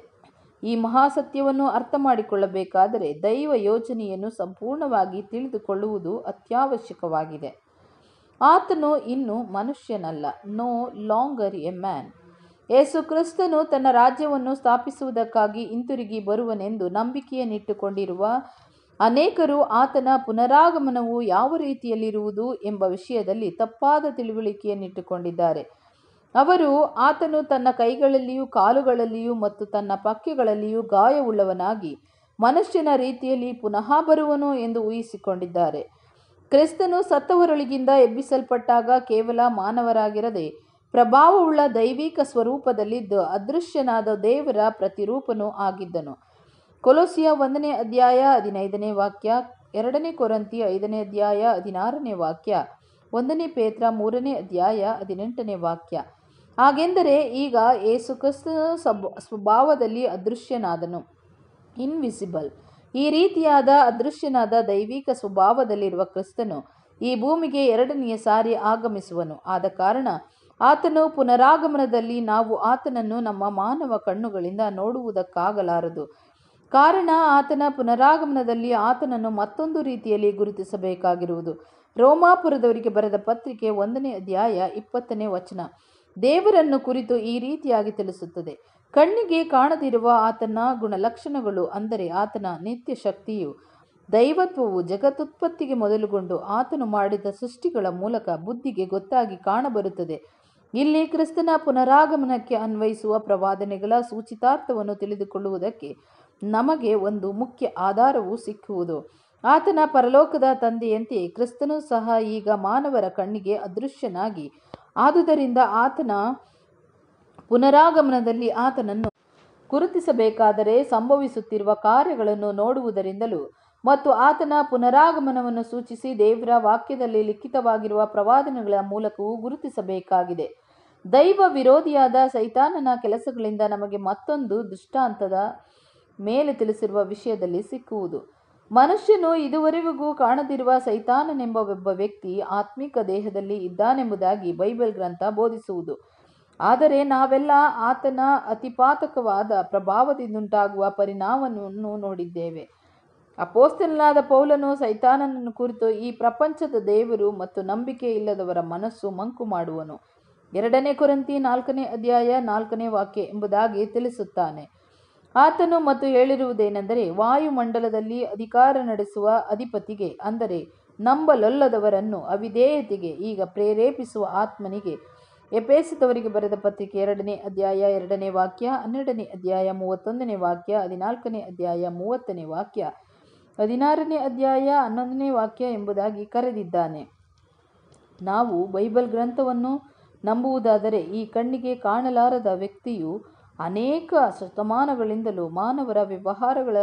ಈ ಮಹಾಸತ್ಯವನ್ನು ಅರ್ಥ ಮಾಡಿಕೊಳ್ಳಬೇಕಾದರೆ ದೈವ ಯೋಜನೆಯನ್ನು ಸಂಪೂರ್ಣವಾಗಿ ತಿಳಿದುಕೊಳ್ಳುವುದು ಅತ್ಯವಶ್ಯಕವಾಗಿದೆ ಆತನು ಇನ್ನು ಮನುಷ್ಯನಲ್ಲ ನೋ ಲಾಂಗರ್ ಎ ಮ್ಯಾನ್ ಯೇಸು ಕ್ರಿಸ್ತನು ತನ್ನ ರಾಜ್ಯವನ್ನು ಸ್ಥಾಪಿಸುವುದಕ್ಕಾಗಿ ಹಿಂತಿರುಗಿ ಬರುವನೆಂದು ನಂಬಿಕೆಯನ್ನಿಟ್ಟುಕೊಂಡಿರುವ ಅನೇಕರು ಆತನ ಪುನರಾಗಮನವು ಯಾವ ರೀತಿಯಲ್ಲಿರುವುದು ಎಂಬ ವಿಷಯದಲ್ಲಿ ತಪ್ಪಾದ ತಿಳುವಳಿಕೆಯನ್ನಿಟ್ಟುಕೊಂಡಿದ್ದಾರೆ ಅವರು ಆತನು ತನ್ನ ಕೈಗಳಲ್ಲಿಯೂ ಕಾಲುಗಳಲ್ಲಿಯೂ ಮತ್ತು ತನ್ನ ಪಕ್ಕೆಗಳಲ್ಲಿಯೂ ಗಾಯವುಳ್ಳವನಾಗಿ ಮನುಷ್ಯನ ರೀತಿಯಲ್ಲಿ ಪುನಃ ಬರುವನು ಎಂದು ಊಹಿಸಿಕೊಂಡಿದ್ದಾರೆ ಕ್ರಿಸ್ತನು ಸತ್ತವರೊಳಗಿಂದ ಎಬ್ಬಿಸಲ್ಪಟ್ಟಾಗ ಕೇವಲ ಮಾನವರಾಗಿರದೆ ಪ್ರಭಾವವುಳ್ಳ ದೈವಿಕ ಸ್ವರೂಪದಲ್ಲಿದ್ದು ಅದೃಶ್ಯನಾದ ದೇವರ ಪ್ರತಿರೂಪನೂ ಆಗಿದ್ದನು ಕೊಲೋಸಿಯ ಒಂದನೇ ಅಧ್ಯಾಯ ಹದಿನೈದನೇ ವಾಕ್ಯ ಎರಡನೇ ಕೊರಂತಿ ಐದನೇ ಅಧ್ಯಾಯ ಹದಿನಾರನೇ ವಾಕ್ಯ ಒಂದನೇ ಪೇತ್ರ ಮೂರನೇ ಅಧ್ಯಾಯ ಹದಿನೆಂಟನೇ ವಾಕ್ಯ ಹಾಗೆಂದರೆ ಈಗ ಏಸು ಸ್ವಭಾವದಲ್ಲಿ ಅದೃಶ್ಯನಾದನು ಇನ್ವಿಸಿಬಲ್ ಈ ರೀತಿಯಾದ ಅದೃಶ್ಯನಾದ ದೈವಿಕ ಸ್ವಭಾವದಲ್ಲಿರುವ ಕ್ರಿಸ್ತನು ಈ ಭೂಮಿಗೆ ಎರಡನೆಯ ಸಾರಿ ಆಗಮಿಸುವನು ಆದ ಕಾರಣ ಆತನು ಪುನರಾಗಮನದಲ್ಲಿ ನಾವು ಆತನನ್ನು ನಮ್ಮ ಮಾನವ ಕಣ್ಣುಗಳಿಂದ ನೋಡುವುದಕ್ಕಾಗಲಾರದು ಕಾರಣ ಆತನ ಪುನರಾಗಮನದಲ್ಲಿ ಆತನನ್ನು ಮತ್ತೊಂದು ರೀತಿಯಲ್ಲಿ ಗುರುತಿಸಬೇಕಾಗಿರುವುದು ರೋಮಾಪುರದವರಿಗೆ ಬರೆದ ಪತ್ರಿಕೆ ಒಂದನೇ ಅಧ್ಯಾಯ ಇಪ್ಪತ್ತನೇ ವಚನ ದೇವರನ್ನು ಕುರಿತು ಈ ರೀತಿಯಾಗಿ ತಿಳಿಸುತ್ತದೆ ಕಣ್ಣಿಗೆ ಕಾಣದಿರುವ ಆತನ ಗುಣಲಕ್ಷಣಗಳು ಅಂದರೆ ಆತನ ನಿತ್ಯ ಶಕ್ತಿಯು ದೈವತ್ವವು ಜಗತ್ತುತ್ಪತ್ತಿಗೆ ಮೊದಲುಗೊಂಡು ಆತನು ಮಾಡಿದ ಸೃಷ್ಟಿಗಳ ಮೂಲಕ ಬುದ್ಧಿಗೆ ಗೊತ್ತಾಗಿ ಕಾಣಬರುತ್ತದೆ ಇಲ್ಲಿ ಕ್ರಿಸ್ತನ ಪುನರಾಗಮನಕ್ಕೆ ಅನ್ವಯಿಸುವ ಪ್ರವಾದನೆಗಳ ಸೂಚಿತಾರ್ಥವನ್ನು ತಿಳಿದುಕೊಳ್ಳುವುದಕ್ಕೆ ನಮಗೆ ಒಂದು ಮುಖ್ಯ ಆಧಾರವು ಸಿಕ್ಕುವುದು ಆತನ ಪರಲೋಕದ ತಂದೆಯಂತೆ ಕ್ರಿಸ್ತನು ಸಹ ಈಗ ಮಾನವರ ಕಣ್ಣಿಗೆ ಅದೃಶ್ಯನಾಗಿ ಆದುದರಿಂದ ಆತನ ಪುನರಾಗಮನದಲ್ಲಿ ಆತನನ್ನು ಗುರುತಿಸಬೇಕಾದರೆ ಸಂಭವಿಸುತ್ತಿರುವ ಕಾರ್ಯಗಳನ್ನು ನೋಡುವುದರಿಂದಲೂ ಮತ್ತು ಆತನ ಪುನರಾಗಮನವನ್ನು ಸೂಚಿಸಿ ದೇವರ ವಾಕ್ಯದಲ್ಲಿ ಲಿಖಿತವಾಗಿರುವ ಪ್ರವಾದನಗಳ ಮೂಲಕವೂ ಗುರುತಿಸಬೇಕಾಗಿದೆ ದೈವ ವಿರೋಧಿಯಾದ ಸೈತಾನನ ಕೆಲಸಗಳಿಂದ ನಮಗೆ ಮತ್ತೊಂದು ದೃಷ್ಟಾಂತದ ಮೇಲೆ ತಿಳಿಸಿರುವ ವಿಷಯದಲ್ಲಿ ಸಿಕ್ಕುವುದು ಮನುಷ್ಯನು ಇದುವರೆಗೂ ಕಾಣದಿರುವ ಸೈತಾನನೆಂಬ ಒಬ್ಬ ವ್ಯಕ್ತಿ ಆತ್ಮಿಕ ದೇಹದಲ್ಲಿ ಇದ್ದಾನೆಂಬುದಾಗಿ ಬೈಬಲ್ ಗ್ರಂಥ ಬೋಧಿಸುವುದು ಆದರೆ ನಾವೆಲ್ಲ ಆತನ ಅತಿಪಾತಕವಾದ ಪ್ರಭಾವದಿಂದಂಟಾಗುವ ಪರಿಣಾಮವನ್ನು ನೋಡಿದ್ದೇವೆ ಅಪೋಸ್ತಲನಾದ ಪೌಲನು ಸೈತಾನನನ್ನು ಕುರಿತು ಈ ಪ್ರಪಂಚದ ದೇವರು ಮತ್ತು ನಂಬಿಕೆ ಇಲ್ಲದವರ ಮನಸ್ಸು ಮಂಕು ಮಾಡುವನು ಎರಡನೇ ಕುರಂತಿ ನಾಲ್ಕನೇ ಅಧ್ಯಾಯ ನಾಲ್ಕನೇ ವಾಕ್ಯ ಎಂಬುದಾಗಿ ತಿಳಿಸುತ್ತಾನೆ ಆತನು ಮತ್ತು ಹೇಳಿರುವುದೇನೆಂದರೆ ವಾಯುಮಂಡಲದಲ್ಲಿ ಅಧಿಕಾರ ನಡೆಸುವ ಅಧಿಪತಿಗೆ ಅಂದರೆ ನಂಬಲೊಲ್ಲದವರನ್ನು ಅವಿಧೇಯತೆಗೆ ಈಗ ಪ್ರೇರೇಪಿಸುವ ಆತ್ಮನಿಗೆ ಎಪೇಸಿದವರಿಗೆ ಬರೆದ ಪತ್ರಿಕೆ ಎರಡನೇ ಅಧ್ಯಾಯ ಎರಡನೇ ವಾಕ್ಯ ಹನ್ನೆರಡನೇ ಅಧ್ಯಾಯ ಮೂವತ್ತೊಂದನೇ ವಾಕ್ಯ ಹದಿನಾಲ್ಕನೇ ಅಧ್ಯಾಯ ಮೂವತ್ತನೇ ವಾಕ್ಯ ಹದಿನಾರನೇ ಅಧ್ಯಾಯ ಹನ್ನೊಂದನೇ ವಾಕ್ಯ ಎಂಬುದಾಗಿ ಕರೆದಿದ್ದಾನೆ ನಾವು ಬೈಬಲ್ ಗ್ರಂಥವನ್ನು ನಂಬುವುದಾದರೆ ಈ ಕಣ್ಣಿಗೆ ಕಾಣಲಾರದ ವ್ಯಕ್ತಿಯು ಅನೇಕ ಶತಮಾನಗಳಿಂದಲೂ ಮಾನವರ ವ್ಯವಹಾರಗಳ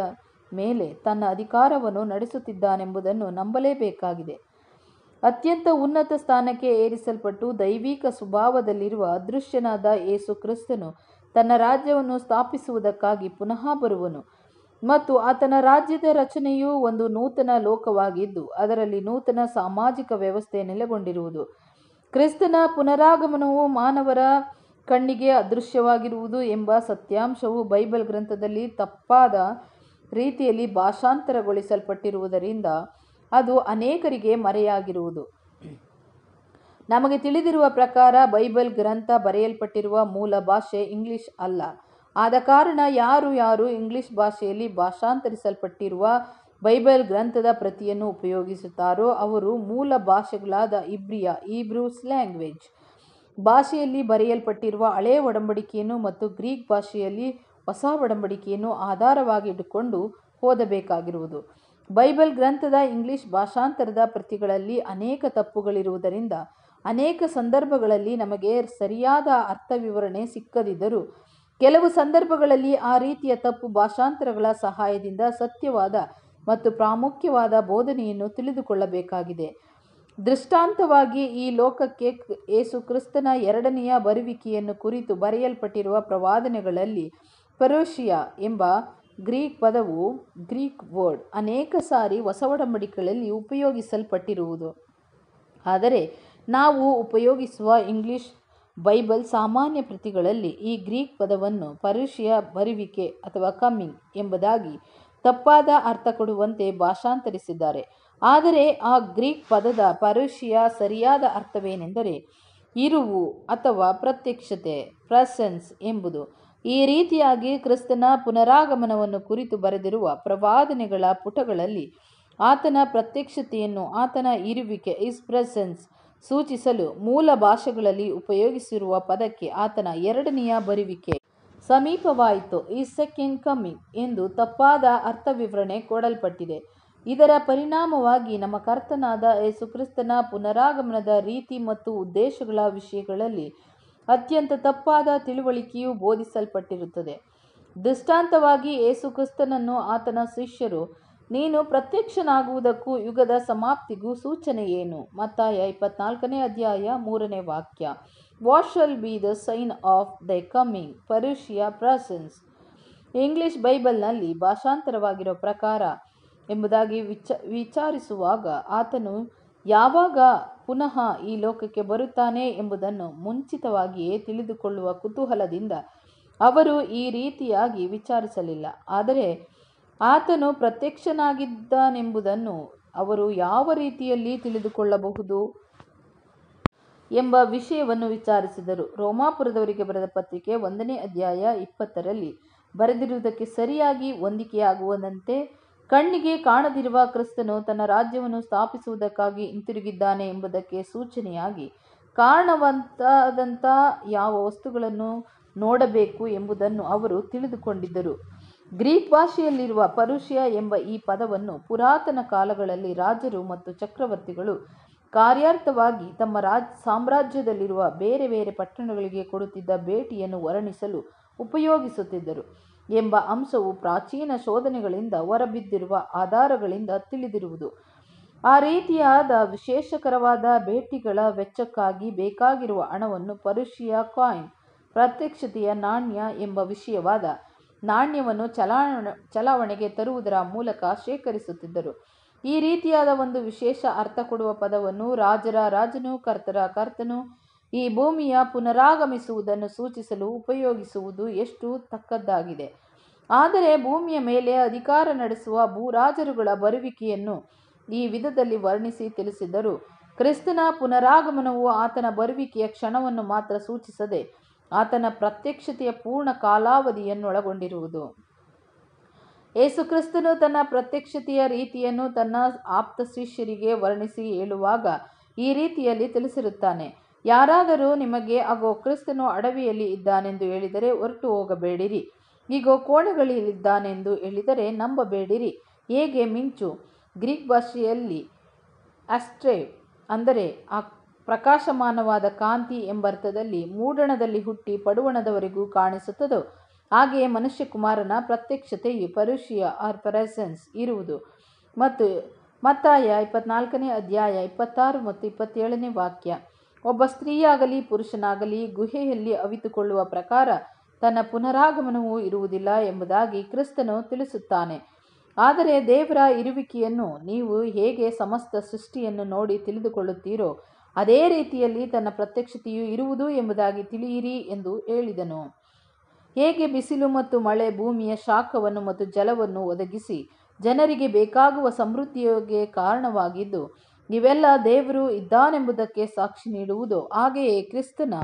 ಮೇಲೆ ತನ್ನ ಅಧಿಕಾರವನ್ನು ನಡೆಸುತ್ತಿದ್ದಾನೆಂಬುದನ್ನು ನಂಬಲೇಬೇಕಾಗಿದೆ ಅತ್ಯಂತ ಉನ್ನತ ಸ್ಥಾನಕ್ಕೆ ಏರಿಸಲ್ಪಟ್ಟು ದೈವಿಕ ಸ್ವಭಾವದಲ್ಲಿರುವ ಅದೃಶ್ಯನಾದ ಏಸು ಕ್ರಿಸ್ತನು ತನ್ನ ರಾಜ್ಯವನ್ನು ಸ್ಥಾಪಿಸುವುದಕ್ಕಾಗಿ ಪುನಃ ಬರುವನು ಮತ್ತು ಆತನ ರಾಜ್ಯದ ರಚನೆಯು ಒಂದು ನೂತನ ಲೋಕವಾಗಿದ್ದು ಅದರಲ್ಲಿ ನೂತನ ಸಾಮಾಜಿಕ ವ್ಯವಸ್ಥೆ ನೆಲೆಗೊಂಡಿರುವುದು ಕ್ರಿಸ್ತನ ಪುನರಾಗಮನವು ಮಾನವರ ಕಣ್ಣಿಗೆ ಅದೃಶ್ಯವಾಗಿರುವುದು ಎಂಬ ಸತ್ಯಾಂಶವು ಬೈಬಲ್ ಗ್ರಂಥದಲ್ಲಿ ತಪ್ಪಾದ ರೀತಿಯಲ್ಲಿ ಭಾಷಾಂತರಗೊಳಿಸಲ್ಪಟ್ಟಿರುವುದರಿಂದ ಅದು ಅನೇಕರಿಗೆ ಮರೆಯಾಗಿರುವುದು ನಮಗೆ ತಿಳಿದಿರುವ ಪ್ರಕಾರ ಬೈಬಲ್ ಗ್ರಂಥ ಬರೆಯಲ್ಪಟ್ಟಿರುವ ಮೂಲ ಭಾಷೆ ಇಂಗ್ಲಿಷ್ ಅಲ್ಲ ಆದ ಕಾರಣ ಯಾರು ಯಾರು ಇಂಗ್ಲಿಷ್ ಭಾಷೆಯಲ್ಲಿ ಭಾಷಾಂತರಿಸಲ್ಪಟ್ಟಿರುವ ಬೈಬಲ್ ಗ್ರಂಥದ ಪ್ರತಿಯನ್ನು ಉಪಯೋಗಿಸುತ್ತಾರೋ ಅವರು ಮೂಲ ಭಾಷೆಗಳಾದ ಇಬ್ರಿಯಾ ಈಬ್ರೂಸ್ ಲ್ಯಾಂಗ್ವೇಜ್ ಭಾಷೆಯಲ್ಲಿ ಬರೆಯಲ್ಪಟ್ಟಿರುವ ಹಳೆ ಒಡಂಬಡಿಕೆಯನ್ನು ಮತ್ತು ಗ್ರೀಕ್ ಭಾಷೆಯಲ್ಲಿ ಹೊಸ ಒಡಂಬಡಿಕೆಯನ್ನು ಆಧಾರವಾಗಿ ಇಟ್ಟುಕೊಂಡು ಓದಬೇಕಾಗಿರುವುದು ಬೈಬಲ್ ಗ್ರಂಥದ ಇಂಗ್ಲಿಷ್ ಭಾಷಾಂತರದ ಪ್ರತಿಗಳಲ್ಲಿ ಅನೇಕ ತಪ್ಪುಗಳಿರುವುದರಿಂದ ಅನೇಕ ಸಂದರ್ಭಗಳಲ್ಲಿ ನಮಗೆ ಸರಿಯಾದ ಅರ್ಥ ವಿವರಣೆ ಸಿಕ್ಕದಿದ್ದರೂ ಕೆಲವು ಸಂದರ್ಭಗಳಲ್ಲಿ ಆ ರೀತಿಯ ತಪ್ಪು ಭಾಷಾಂತರಗಳ ಸಹಾಯದಿಂದ ಸತ್ಯವಾದ ಮತ್ತು ಪ್ರಾಮುಖ್ಯವಾದ ಬೋಧನೆಯನ್ನು ತಿಳಿದುಕೊಳ್ಳಬೇಕಾಗಿದೆ ದೃಷ್ಟಾಂತವಾಗಿ ಈ ಲೋಕಕ್ಕೆ ಏಸು ಕ್ರಿಸ್ತನ ಎರಡನೆಯ ಬರುವಿಕೆಯನ್ನು ಕುರಿತು ಬರೆಯಲ್ಪಟ್ಟಿರುವ ಪ್ರವಾದನೆಗಳಲ್ಲಿ ಪರೋಷಿಯಾ ಎಂಬ ಗ್ರೀಕ್ ಪದವು ಗ್ರೀಕ್ ವರ್ಡ್ ಅನೇಕ ಸಾರಿ ಹೊಸ ಒಡಂಬಡಿಕೆಗಳಲ್ಲಿ ಉಪಯೋಗಿಸಲ್ಪಟ್ಟಿರುವುದು ಆದರೆ ನಾವು ಉಪಯೋಗಿಸುವ ಇಂಗ್ಲಿಷ್ ಬೈಬಲ್ ಸಾಮಾನ್ಯ ಪ್ರತಿಗಳಲ್ಲಿ ಈ ಗ್ರೀಕ್ ಪದವನ್ನು ಪರುಷಿಯ ಬರುವಿಕೆ ಅಥವಾ ಕಮ್ಮಿಂಗ್ ಎಂಬುದಾಗಿ ತಪ್ಪಾದ ಅರ್ಥ ಕೊಡುವಂತೆ ಭಾಷಾಂತರಿಸಿದ್ದಾರೆ ಆದರೆ ಆ ಗ್ರೀಕ್ ಪದದ ಪರುಷಿಯ ಸರಿಯಾದ ಅರ್ಥವೇನೆಂದರೆ ಇರುವು ಅಥವಾ ಪ್ರತ್ಯಕ್ಷತೆ ಪ್ರಸೆನ್ಸ್ ಎಂಬುದು ಈ ರೀತಿಯಾಗಿ ಕ್ರಿಸ್ತನ ಪುನರಾಗಮನವನ್ನು ಕುರಿತು ಬರೆದಿರುವ ಪ್ರವಾದನೆಗಳ ಪುಟಗಳಲ್ಲಿ ಆತನ ಪ್ರತ್ಯಕ್ಷತೆಯನ್ನು ಆತನ ಇರುವಿಕೆ ಇಸ್ ಪ್ರೆಸೆನ್ಸ್ ಸೂಚಿಸಲು ಮೂಲ ಭಾಷೆಗಳಲ್ಲಿ ಉಪಯೋಗಿಸಿರುವ ಪದಕ್ಕೆ ಆತನ ಎರಡನೆಯ ಬರುವಿಕೆ ಸಮೀಪವಾಯಿತು ಈ ಸೆಕೆಂಡ್ ಕಮ್ಮಿಂಗ್ ಎಂದು ತಪ್ಪಾದ ಅರ್ಥವಿವರಣೆ ಕೊಡಲ್ಪಟ್ಟಿದೆ ಇದರ ಪರಿಣಾಮವಾಗಿ ನಮ್ಮ ಕರ್ತನಾದ ಯೇಸುಕ್ರಿಸ್ತನ ಪುನರಾಗಮನದ ರೀತಿ ಮತ್ತು ಉದ್ದೇಶಗಳ ವಿಷಯಗಳಲ್ಲಿ ಅತ್ಯಂತ ತಪ್ಪಾದ ತಿಳುವಳಿಕೆಯು ಬೋಧಿಸಲ್ಪಟ್ಟಿರುತ್ತದೆ ದೃಷ್ಟಾಂತವಾಗಿ ಯೇಸುಕ್ರಿಸ್ತನನ್ನು ಕ್ರಿಸ್ತನನ್ನು ಆತನ ಶಿಷ್ಯರು ನೀನು ಪ್ರತ್ಯಕ್ಷನಾಗುವುದಕ್ಕೂ ಯುಗದ ಸಮಾಪ್ತಿಗೂ ಸೂಚನೆ ಏನು ಮತ್ತಾಯ ಇಪ್ಪತ್ನಾಲ್ಕನೇ ಅಧ್ಯಾಯ ಮೂರನೇ ವಾಕ್ಯ what shall be the sign of the coming parousia presence English ಬೈಬಲ್ನಲ್ಲಿ ಭಾಷಾಂತರವಾಗಿರೋ ಪ್ರಕಾರ ಎಂಬುದಾಗಿ ವಿಚ ವಿಚಾರಿಸುವಾಗ ಆತನು ಯಾವಾಗ ಪುನಃ ಈ ಲೋಕಕ್ಕೆ ಬರುತ್ತಾನೆ ಎಂಬುದನ್ನು ಮುಂಚಿತವಾಗಿಯೇ ತಿಳಿದುಕೊಳ್ಳುವ ಕುತೂಹಲದಿಂದ ಅವರು ಈ ರೀತಿಯಾಗಿ ವಿಚಾರಿಸಲಿಲ್ಲ ಆದರೆ ಆತನು ಪ್ರತ್ಯಕ್ಷನಾಗಿದ್ದಾನೆಂಬುದನ್ನು ಅವರು ಯಾವ ರೀತಿಯಲ್ಲಿ ತಿಳಿದುಕೊಳ್ಳಬಹುದು ಎಂಬ ವಿಷಯವನ್ನು ವಿಚಾರಿಸಿದರು ರೋಮಾಪುರದವರಿಗೆ ಬರೆದ ಪತ್ರಿಕೆ ಒಂದನೇ ಅಧ್ಯಾಯ ಇಪ್ಪತ್ತರಲ್ಲಿ ಬರೆದಿರುವುದಕ್ಕೆ ಸರಿಯಾಗಿ ಹೊಂದಿಕೆಯಾಗುವಂತೆ ಕಣ್ಣಿಗೆ ಕಾಣದಿರುವ ಕ್ರಿಸ್ತನು ತನ್ನ ರಾಜ್ಯವನ್ನು ಸ್ಥಾಪಿಸುವುದಕ್ಕಾಗಿ ಹಿಂತಿರುಗಿದ್ದಾನೆ ಎಂಬುದಕ್ಕೆ ಸೂಚನೆಯಾಗಿ ಕಾರಣವಂತಾದಂಥ ಯಾವ ವಸ್ತುಗಳನ್ನು ನೋಡಬೇಕು ಎಂಬುದನ್ನು ಅವರು ತಿಳಿದುಕೊಂಡಿದ್ದರು ಗ್ರೀಕ್ ಭಾಷೆಯಲ್ಲಿರುವ ಪರುಷಿಯ ಎಂಬ ಈ ಪದವನ್ನು ಪುರಾತನ ಕಾಲಗಳಲ್ಲಿ ರಾಜರು ಮತ್ತು ಚಕ್ರವರ್ತಿಗಳು ಕಾರ್ಯಾರ್ಥವಾಗಿ ತಮ್ಮ ರಾಜ್ ಸಾಮ್ರಾಜ್ಯದಲ್ಲಿರುವ ಬೇರೆ ಬೇರೆ ಪಟ್ಟಣಗಳಿಗೆ ಕೊಡುತ್ತಿದ್ದ ಭೇಟಿಯನ್ನು ವರ್ಣಿಸಲು ಉಪಯೋಗಿಸುತ್ತಿದ್ದರು ಎಂಬ ಅಂಶವು ಪ್ರಾಚೀನ ಶೋಧನೆಗಳಿಂದ ಹೊರಬಿದ್ದಿರುವ ಆಧಾರಗಳಿಂದ ತಿಳಿದಿರುವುದು ಆ ರೀತಿಯಾದ ವಿಶೇಷಕರವಾದ ಭೇಟಿಗಳ ವೆಚ್ಚಕ್ಕಾಗಿ ಬೇಕಾಗಿರುವ ಹಣವನ್ನು ಪರುಷಿಯಾ ಕಾಯಿನ್ ಪ್ರತ್ಯಕ್ಷತೆಯ ನಾಣ್ಯ ಎಂಬ ವಿಷಯವಾದ ನಾಣ್ಯವನ್ನು ಚಲಾವಣೆ ಚಲಾವಣೆಗೆ ತರುವುದರ ಮೂಲಕ ಶೇಖರಿಸುತ್ತಿದ್ದರು ಈ ರೀತಿಯಾದ ಒಂದು ವಿಶೇಷ ಅರ್ಥ ಕೊಡುವ ಪದವನ್ನು ರಾಜರ ರಾಜನು ಕರ್ತರ ಕರ್ತನು ಈ ಭೂಮಿಯ ಪುನರಾಗಮಿಸುವುದನ್ನು ಸೂಚಿಸಲು ಉಪಯೋಗಿಸುವುದು ಎಷ್ಟು ತಕ್ಕದ್ದಾಗಿದೆ ಆದರೆ ಭೂಮಿಯ ಮೇಲೆ ಅಧಿಕಾರ ನಡೆಸುವ ಭೂರಾಜರುಗಳ ಬರುವಿಕೆಯನ್ನು ಈ ವಿಧದಲ್ಲಿ ವರ್ಣಿಸಿ ತಿಳಿಸಿದರು ಕ್ರಿಸ್ತನ ಪುನರಾಗಮನವು ಆತನ ಬರುವಿಕೆಯ ಕ್ಷಣವನ್ನು ಮಾತ್ರ ಸೂಚಿಸದೆ ಆತನ ಪ್ರತ್ಯಕ್ಷತೆಯ ಪೂರ್ಣ ಕಾಲಾವಧಿಯನ್ನೊಳಗೊಂಡಿರುವುದು ಯೇಸುಕ್ರಿಸ್ತನು ತನ್ನ ಪ್ರತ್ಯಕ್ಷತೆಯ ರೀತಿಯನ್ನು ತನ್ನ ಆಪ್ತ ಶಿಷ್ಯರಿಗೆ ವರ್ಣಿಸಿ ಹೇಳುವಾಗ ಈ ರೀತಿಯಲ್ಲಿ ತಿಳಿಸಿರುತ್ತಾನೆ ಯಾರಾದರೂ ನಿಮಗೆ ಆಗೋ ಕ್ರಿಸ್ತನು ಅಡವಿಯಲ್ಲಿ ಇದ್ದಾನೆಂದು ಹೇಳಿದರೆ ಹೊರಟು ಹೋಗಬೇಡಿರಿ ಈಗೋ ಕೋಣೆಗಳಿದ್ದಾನೆಂದು ಹೇಳಿದರೆ ನಂಬಬೇಡಿರಿ ಹೇಗೆ ಮಿಂಚು ಗ್ರೀಕ್ ಭಾಷೆಯಲ್ಲಿ ಅಸ್ಟ್ರೇವ್ ಅಂದರೆ ಆ ಪ್ರಕಾಶಮಾನವಾದ ಕಾಂತಿ ಎಂಬರ್ಥದಲ್ಲಿ ಮೂಡಣದಲ್ಲಿ ಹುಟ್ಟಿ ಪಡುವಣದವರೆಗೂ ಕಾಣಿಸುತ್ತದೋ ಹಾಗೆಯೇ ಮನುಷ್ಯ ಕುಮಾರನ ಪ್ರತ್ಯಕ್ಷತೆಯು ಪರುಷಿಯ ಆರ್ ಪ್ರೆಸೆನ್ಸ್ ಇರುವುದು ಮತ್ತು ಮತ್ತಾಯ ಇಪ್ಪತ್ನಾಲ್ಕನೇ ಅಧ್ಯಾಯ ಇಪ್ಪತ್ತಾರು ಮತ್ತು ಇಪ್ಪತ್ತೇಳನೇ ವಾಕ್ಯ ಒಬ್ಬ ಸ್ತ್ರೀಯಾಗಲಿ ಪುರುಷನಾಗಲಿ ಗುಹೆಯಲ್ಲಿ ಅವಿತುಕೊಳ್ಳುವ ಪ್ರಕಾರ ತನ್ನ ಪುನರಾಗಮನವು ಇರುವುದಿಲ್ಲ ಎಂಬುದಾಗಿ ಕ್ರಿಸ್ತನು ತಿಳಿಸುತ್ತಾನೆ ಆದರೆ ದೇವರ ಇರುವಿಕೆಯನ್ನು ನೀವು ಹೇಗೆ ಸಮಸ್ತ ಸೃಷ್ಟಿಯನ್ನು ನೋಡಿ ತಿಳಿದುಕೊಳ್ಳುತ್ತೀರೋ ಅದೇ ರೀತಿಯಲ್ಲಿ ತನ್ನ ಪ್ರತ್ಯಕ್ಷತೆಯು ಇರುವುದು ಎಂಬುದಾಗಿ ತಿಳಿಯಿರಿ ಎಂದು ಹೇಳಿದನು ಹೇಗೆ ಬಿಸಿಲು ಮತ್ತು ಮಳೆ ಭೂಮಿಯ ಶಾಖವನ್ನು ಮತ್ತು ಜಲವನ್ನು ಒದಗಿಸಿ ಜನರಿಗೆ ಬೇಕಾಗುವ ಸಮೃದ್ಧಿಗೆ ಕಾರಣವಾಗಿದ್ದು ಇವೆಲ್ಲ ದೇವರು ಇದ್ದಾನೆಂಬುದಕ್ಕೆ ಸಾಕ್ಷಿ ನೀಡುವುದು ಹಾಗೆಯೇ ಕ್ರಿಸ್ತನ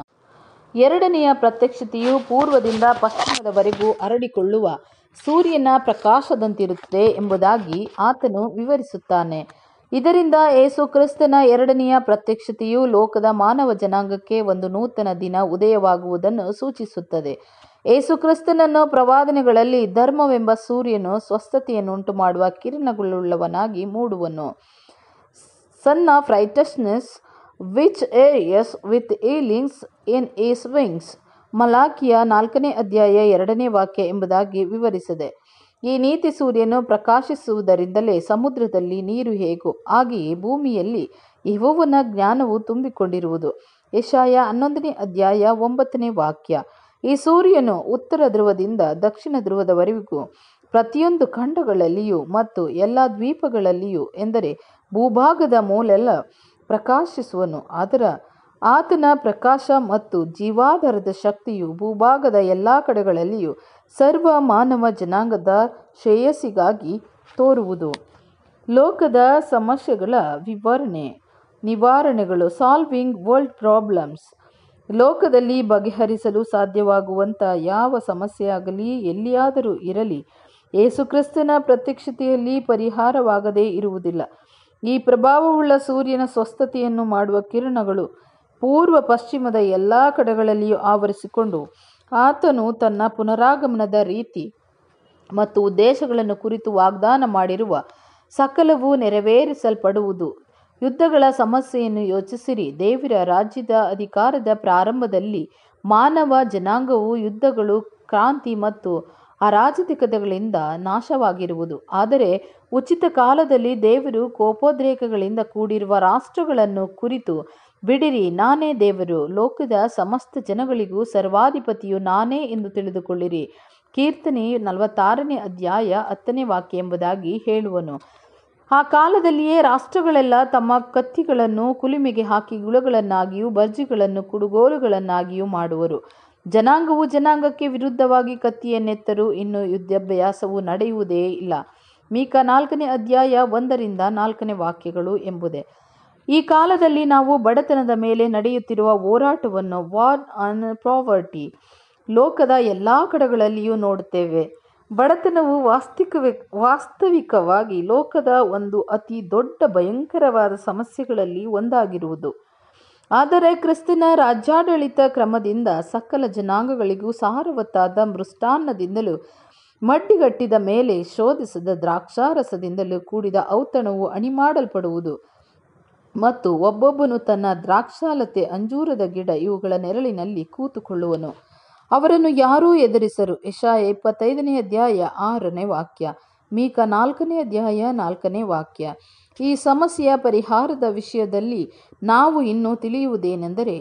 ಎರಡನೆಯ ಪ್ರತ್ಯಕ್ಷತೆಯು ಪೂರ್ವದಿಂದ ಪಶ್ಚಿಮದವರೆಗೂ ಹರಡಿಕೊಳ್ಳುವ ಸೂರ್ಯನ ಪ್ರಕಾಶದಂತಿರುತ್ತದೆ ಎಂಬುದಾಗಿ ಆತನು ವಿವರಿಸುತ್ತಾನೆ ಇದರಿಂದ ಏಸು ಕ್ರಿಸ್ತನ ಎರಡನೆಯ ಪ್ರತ್ಯಕ್ಷತೆಯು ಲೋಕದ ಮಾನವ ಜನಾಂಗಕ್ಕೆ ಒಂದು ನೂತನ ದಿನ ಉದಯವಾಗುವುದನ್ನು ಸೂಚಿಸುತ್ತದೆ ಏಸು ಕ್ರಿಸ್ತನನ್ನು ಪ್ರವಾದನೆಗಳಲ್ಲಿ ಧರ್ಮವೆಂಬ ಸೂರ್ಯನು ಸ್ವಸ್ಥತೆಯನ್ನುಂಟು ಮಾಡುವ ಕಿರಣಗಳುಳ್ಳವನಾಗಿ ಮೂಡುವನು sun of righteousness which arise with healings in his wings ಮಲಾಖಿಯ ನಾಲ್ಕನೇ ಅಧ್ಯಾಯ ಎರಡನೇ ವಾಕ್ಯ ಎಂಬುದಾಗಿ ವಿವರಿಸಿದೆ ಈ ನೀತಿ ಸೂರ್ಯನು ಪ್ರಕಾಶಿಸುವುದರಿಂದಲೇ ಸಮುದ್ರದಲ್ಲಿ ನೀರು ಹೇಗು ಹಾಗೆಯೇ ಭೂಮಿಯಲ್ಲಿ ಯಹೋವನ ಜ್ಞಾನವು ತುಂಬಿಕೊಂಡಿರುವುದು ಯಶಾಯ ಹನ್ನೊಂದನೇ ಅಧ್ಯಾಯ ಒಂಬತ್ತನೇ ವಾಕ್ಯ ಈ ಸೂರ್ಯನು ಉತ್ತರ ಧ್ರುವದಿಂದ ದಕ್ಷಿಣ ಧ್ರುವದವರೆಗೂ ಪ್ರತಿಯೊಂದು ಖಂಡಗಳಲ್ಲಿಯೂ ಮತ್ತು ಎಲ್ಲ ದ್ವೀಪಗಳಲ್ಲಿಯೂ ಎಂದರೆ ಭೂಭಾಗದ ಮೂಲೆಲ್ಲ ಪ್ರಕಾಶಿಸುವನು ಅದರ ಆತನ ಪ್ರಕಾಶ ಮತ್ತು ಜೀವಾಧಾರದ ಶಕ್ತಿಯು ಭೂಭಾಗದ ಎಲ್ಲ ಕಡೆಗಳಲ್ಲಿಯೂ ಸರ್ವ ಮಾನವ ಜನಾಂಗದ ಶ್ರೇಯಸ್ಸಿಗಾಗಿ ತೋರುವುದು. ಲೋಕದ ಸಮಸ್ಯೆಗಳ ವಿವರಣೆ, ನಿವಾರಣೆಗಳು ಸಾಲ್ವಿಂಗ್ ವರ್ಲ್ಡ್ ಪ್ರಾಬ್ಲಮ್ಸ್. ಲೋಕದಲ್ಲಿ ಬಗೆಹರಿಸಲು ಸಾಧ್ಯವಾಗುವಂಥ ಯಾವ ಸಮಸ್ಯೆಯಾಗಲಿ ಎಲ್ಲಿಯಾದರೂ ಇರಲಿ, ಯೇಸುಕ್ರಿಸ್ತನ ಪ್ರತ್ಯಕ್ಷತೆಯಲ್ಲಿ ಪರಿಹಾರವಾಗದೇ ಇರುವುದಿಲ್ಲ. ಈ ಪ್ರಭಾವವುಳ್ಳ ಸೂರ್ಯನ ಸ್ವಸ್ಥತೆಯನ್ನು ಮಾಡುವ ಕಿರಣಗಳು ಪೂರ್ವ ಪಶ್ಚಿಮದ ಎಲ್ಲ ಕಡೆಗಳಲ್ಲಿಯೂ ಆವರಿಸಿಕೊಂಡು ಆತನು ತನ್ನ ಪುನರಾಗಮನದ ರೀತಿ ಮತ್ತು ಉದ್ದೇಶಗಳನ್ನು ಕುರಿತು ವಾಗ್ದಾನ ಮಾಡಿರುವ ಸಕಲವು ನೆರವೇರಿಸಲ್ಪಡುವುದು ಯುದ್ಧಗಳ ಸಮಸ್ಯೆಯನ್ನು ಯೋಚಿಸಿರಿ ದೇವರ ರಾಜ್ಯದ ಅಧಿಕಾರದ ಪ್ರಾರಂಭದಲ್ಲಿ ಮಾನವ ಜನಾಂಗವು ಯುದ್ಧಗಳು ಕ್ರಾಂತಿ ಮತ್ತು ಅರಾಜಕತೆಗಳಿಂದ ನಾಶವಾಗಿರುವುದು ಆದರೆ ಉಚಿತ ಕಾಲದಲ್ಲಿ ದೇವರು ಕೋಪೋದ್ರೇಕಗಳಿಂದ ಕೂಡಿರುವ ರಾಷ್ಟ್ರಗಳನ್ನು ಕುರಿತು ಬಿಡಿರಿ ನಾನೇ ದೇವರು ಲೋಕದ ಸಮಸ್ತ ಜನಗಳಿಗೂ ಸರ್ವಾಧಿಪತಿಯು ನಾನೇ ಎಂದು ತಿಳಿದುಕೊಳ್ಳಿರಿ ಕೀರ್ತನೆ ನಲವತ್ತಾರನೇ ಅಧ್ಯಾಯ ಹತ್ತನೇ ವಾಕ್ಯ ಎಂಬುದಾಗಿ ಹೇಳುವನು ಆ ಕಾಲದಲ್ಲಿಯೇ ರಾಷ್ಟ್ರಗಳೆಲ್ಲ ತಮ್ಮ ಕತ್ತಿಗಳನ್ನು ಕುಲಿಮೆಗೆ ಹಾಕಿ ಗುಳಗಳನ್ನಾಗಿಯೂ ಬರ್ಜಿಗಳನ್ನು ಕುಡುಗೋಲುಗಳನ್ನಾಗಿಯೂ ಮಾಡುವರು ಜನಾಂಗವು ಜನಾಂಗಕ್ಕೆ ವಿರುದ್ಧವಾಗಿ ಕತ್ತಿಯನ್ನೆತ್ತರೂ ಇನ್ನು ಯುದ್ಧಾಭ್ಯಾಸವು ನಡೆಯುವುದೇ ಇಲ್ಲ ಮೀಕ ನಾಲ್ಕನೇ ಅಧ್ಯಾಯ ಒಂದರಿಂದ ನಾಲ್ಕನೇ ವಾಕ್ಯಗಳು ಎಂಬುದೇ ಈ ಕಾಲದಲ್ಲಿ ನಾವು ಬಡತನದ ಮೇಲೆ ನಡೆಯುತ್ತಿರುವ ಹೋರಾಟವನ್ನು ವಾರ್ ಆನ್ ಪ್ರಾವರ್ಟಿ ಲೋಕದ ಎಲ್ಲ ಕಡೆಗಳಲ್ಲಿಯೂ ನೋಡುತ್ತೇವೆ ಬಡತನವು ವಾಸ್ತಿಕ ವಾಸ್ತವಿಕವಾಗಿ ಲೋಕದ ಒಂದು ಅತಿ ದೊಡ್ಡ ಭಯಂಕರವಾದ ಸಮಸ್ಯೆಗಳಲ್ಲಿ ಒಂದಾಗಿರುವುದು ಆದರೆ ಕ್ರಿಸ್ತನ ರಾಜ್ಯಾಡಳಿತ ಕ್ರಮದಿಂದ ಸಕಲ ಜನಾಂಗಗಳಿಗೂ ಸಾರವತ್ತಾದ ಮೃಷ್ಟಾನ್ನದಿಂದಲೂ ಮಡ್ಡಿಗಟ್ಟಿದ ಮೇಲೆ ಶೋಧಿಸದ ದ್ರಾಕ್ಷಾರಸದಿಂದಲೂ ಕೂಡಿದ ಔತಣವು ಅಣಿಮಾಡಲ್ಪಡುವುದು ಮತ್ತು ಒಬ್ಬೊಬ್ಬನು ತನ್ನ ದ್ರಾಕ್ಷಾಲತೆ ಅಂಜೂರದ ಗಿಡ ಇವುಗಳ ನೆರಳಿನಲ್ಲಿ ಕೂತುಕೊಳ್ಳುವನು ಅವರನ್ನು ಯಾರೂ ಎದುರಿಸರು ಯಶಾಯ ಇಪ್ಪತ್ತೈದನೇ ಅಧ್ಯಾಯ ಆರನೇ ವಾಕ್ಯ ಮೀಕ ನಾಲ್ಕನೇ ಅಧ್ಯಾಯ ನಾಲ್ಕನೇ ವಾಕ್ಯ ಈ ಸಮಸ್ಯೆಯ ಪರಿಹಾರದ ವಿಷಯದಲ್ಲಿ ನಾವು ಇನ್ನೂ ತಿಳಿಯುವುದೇನೆಂದರೆ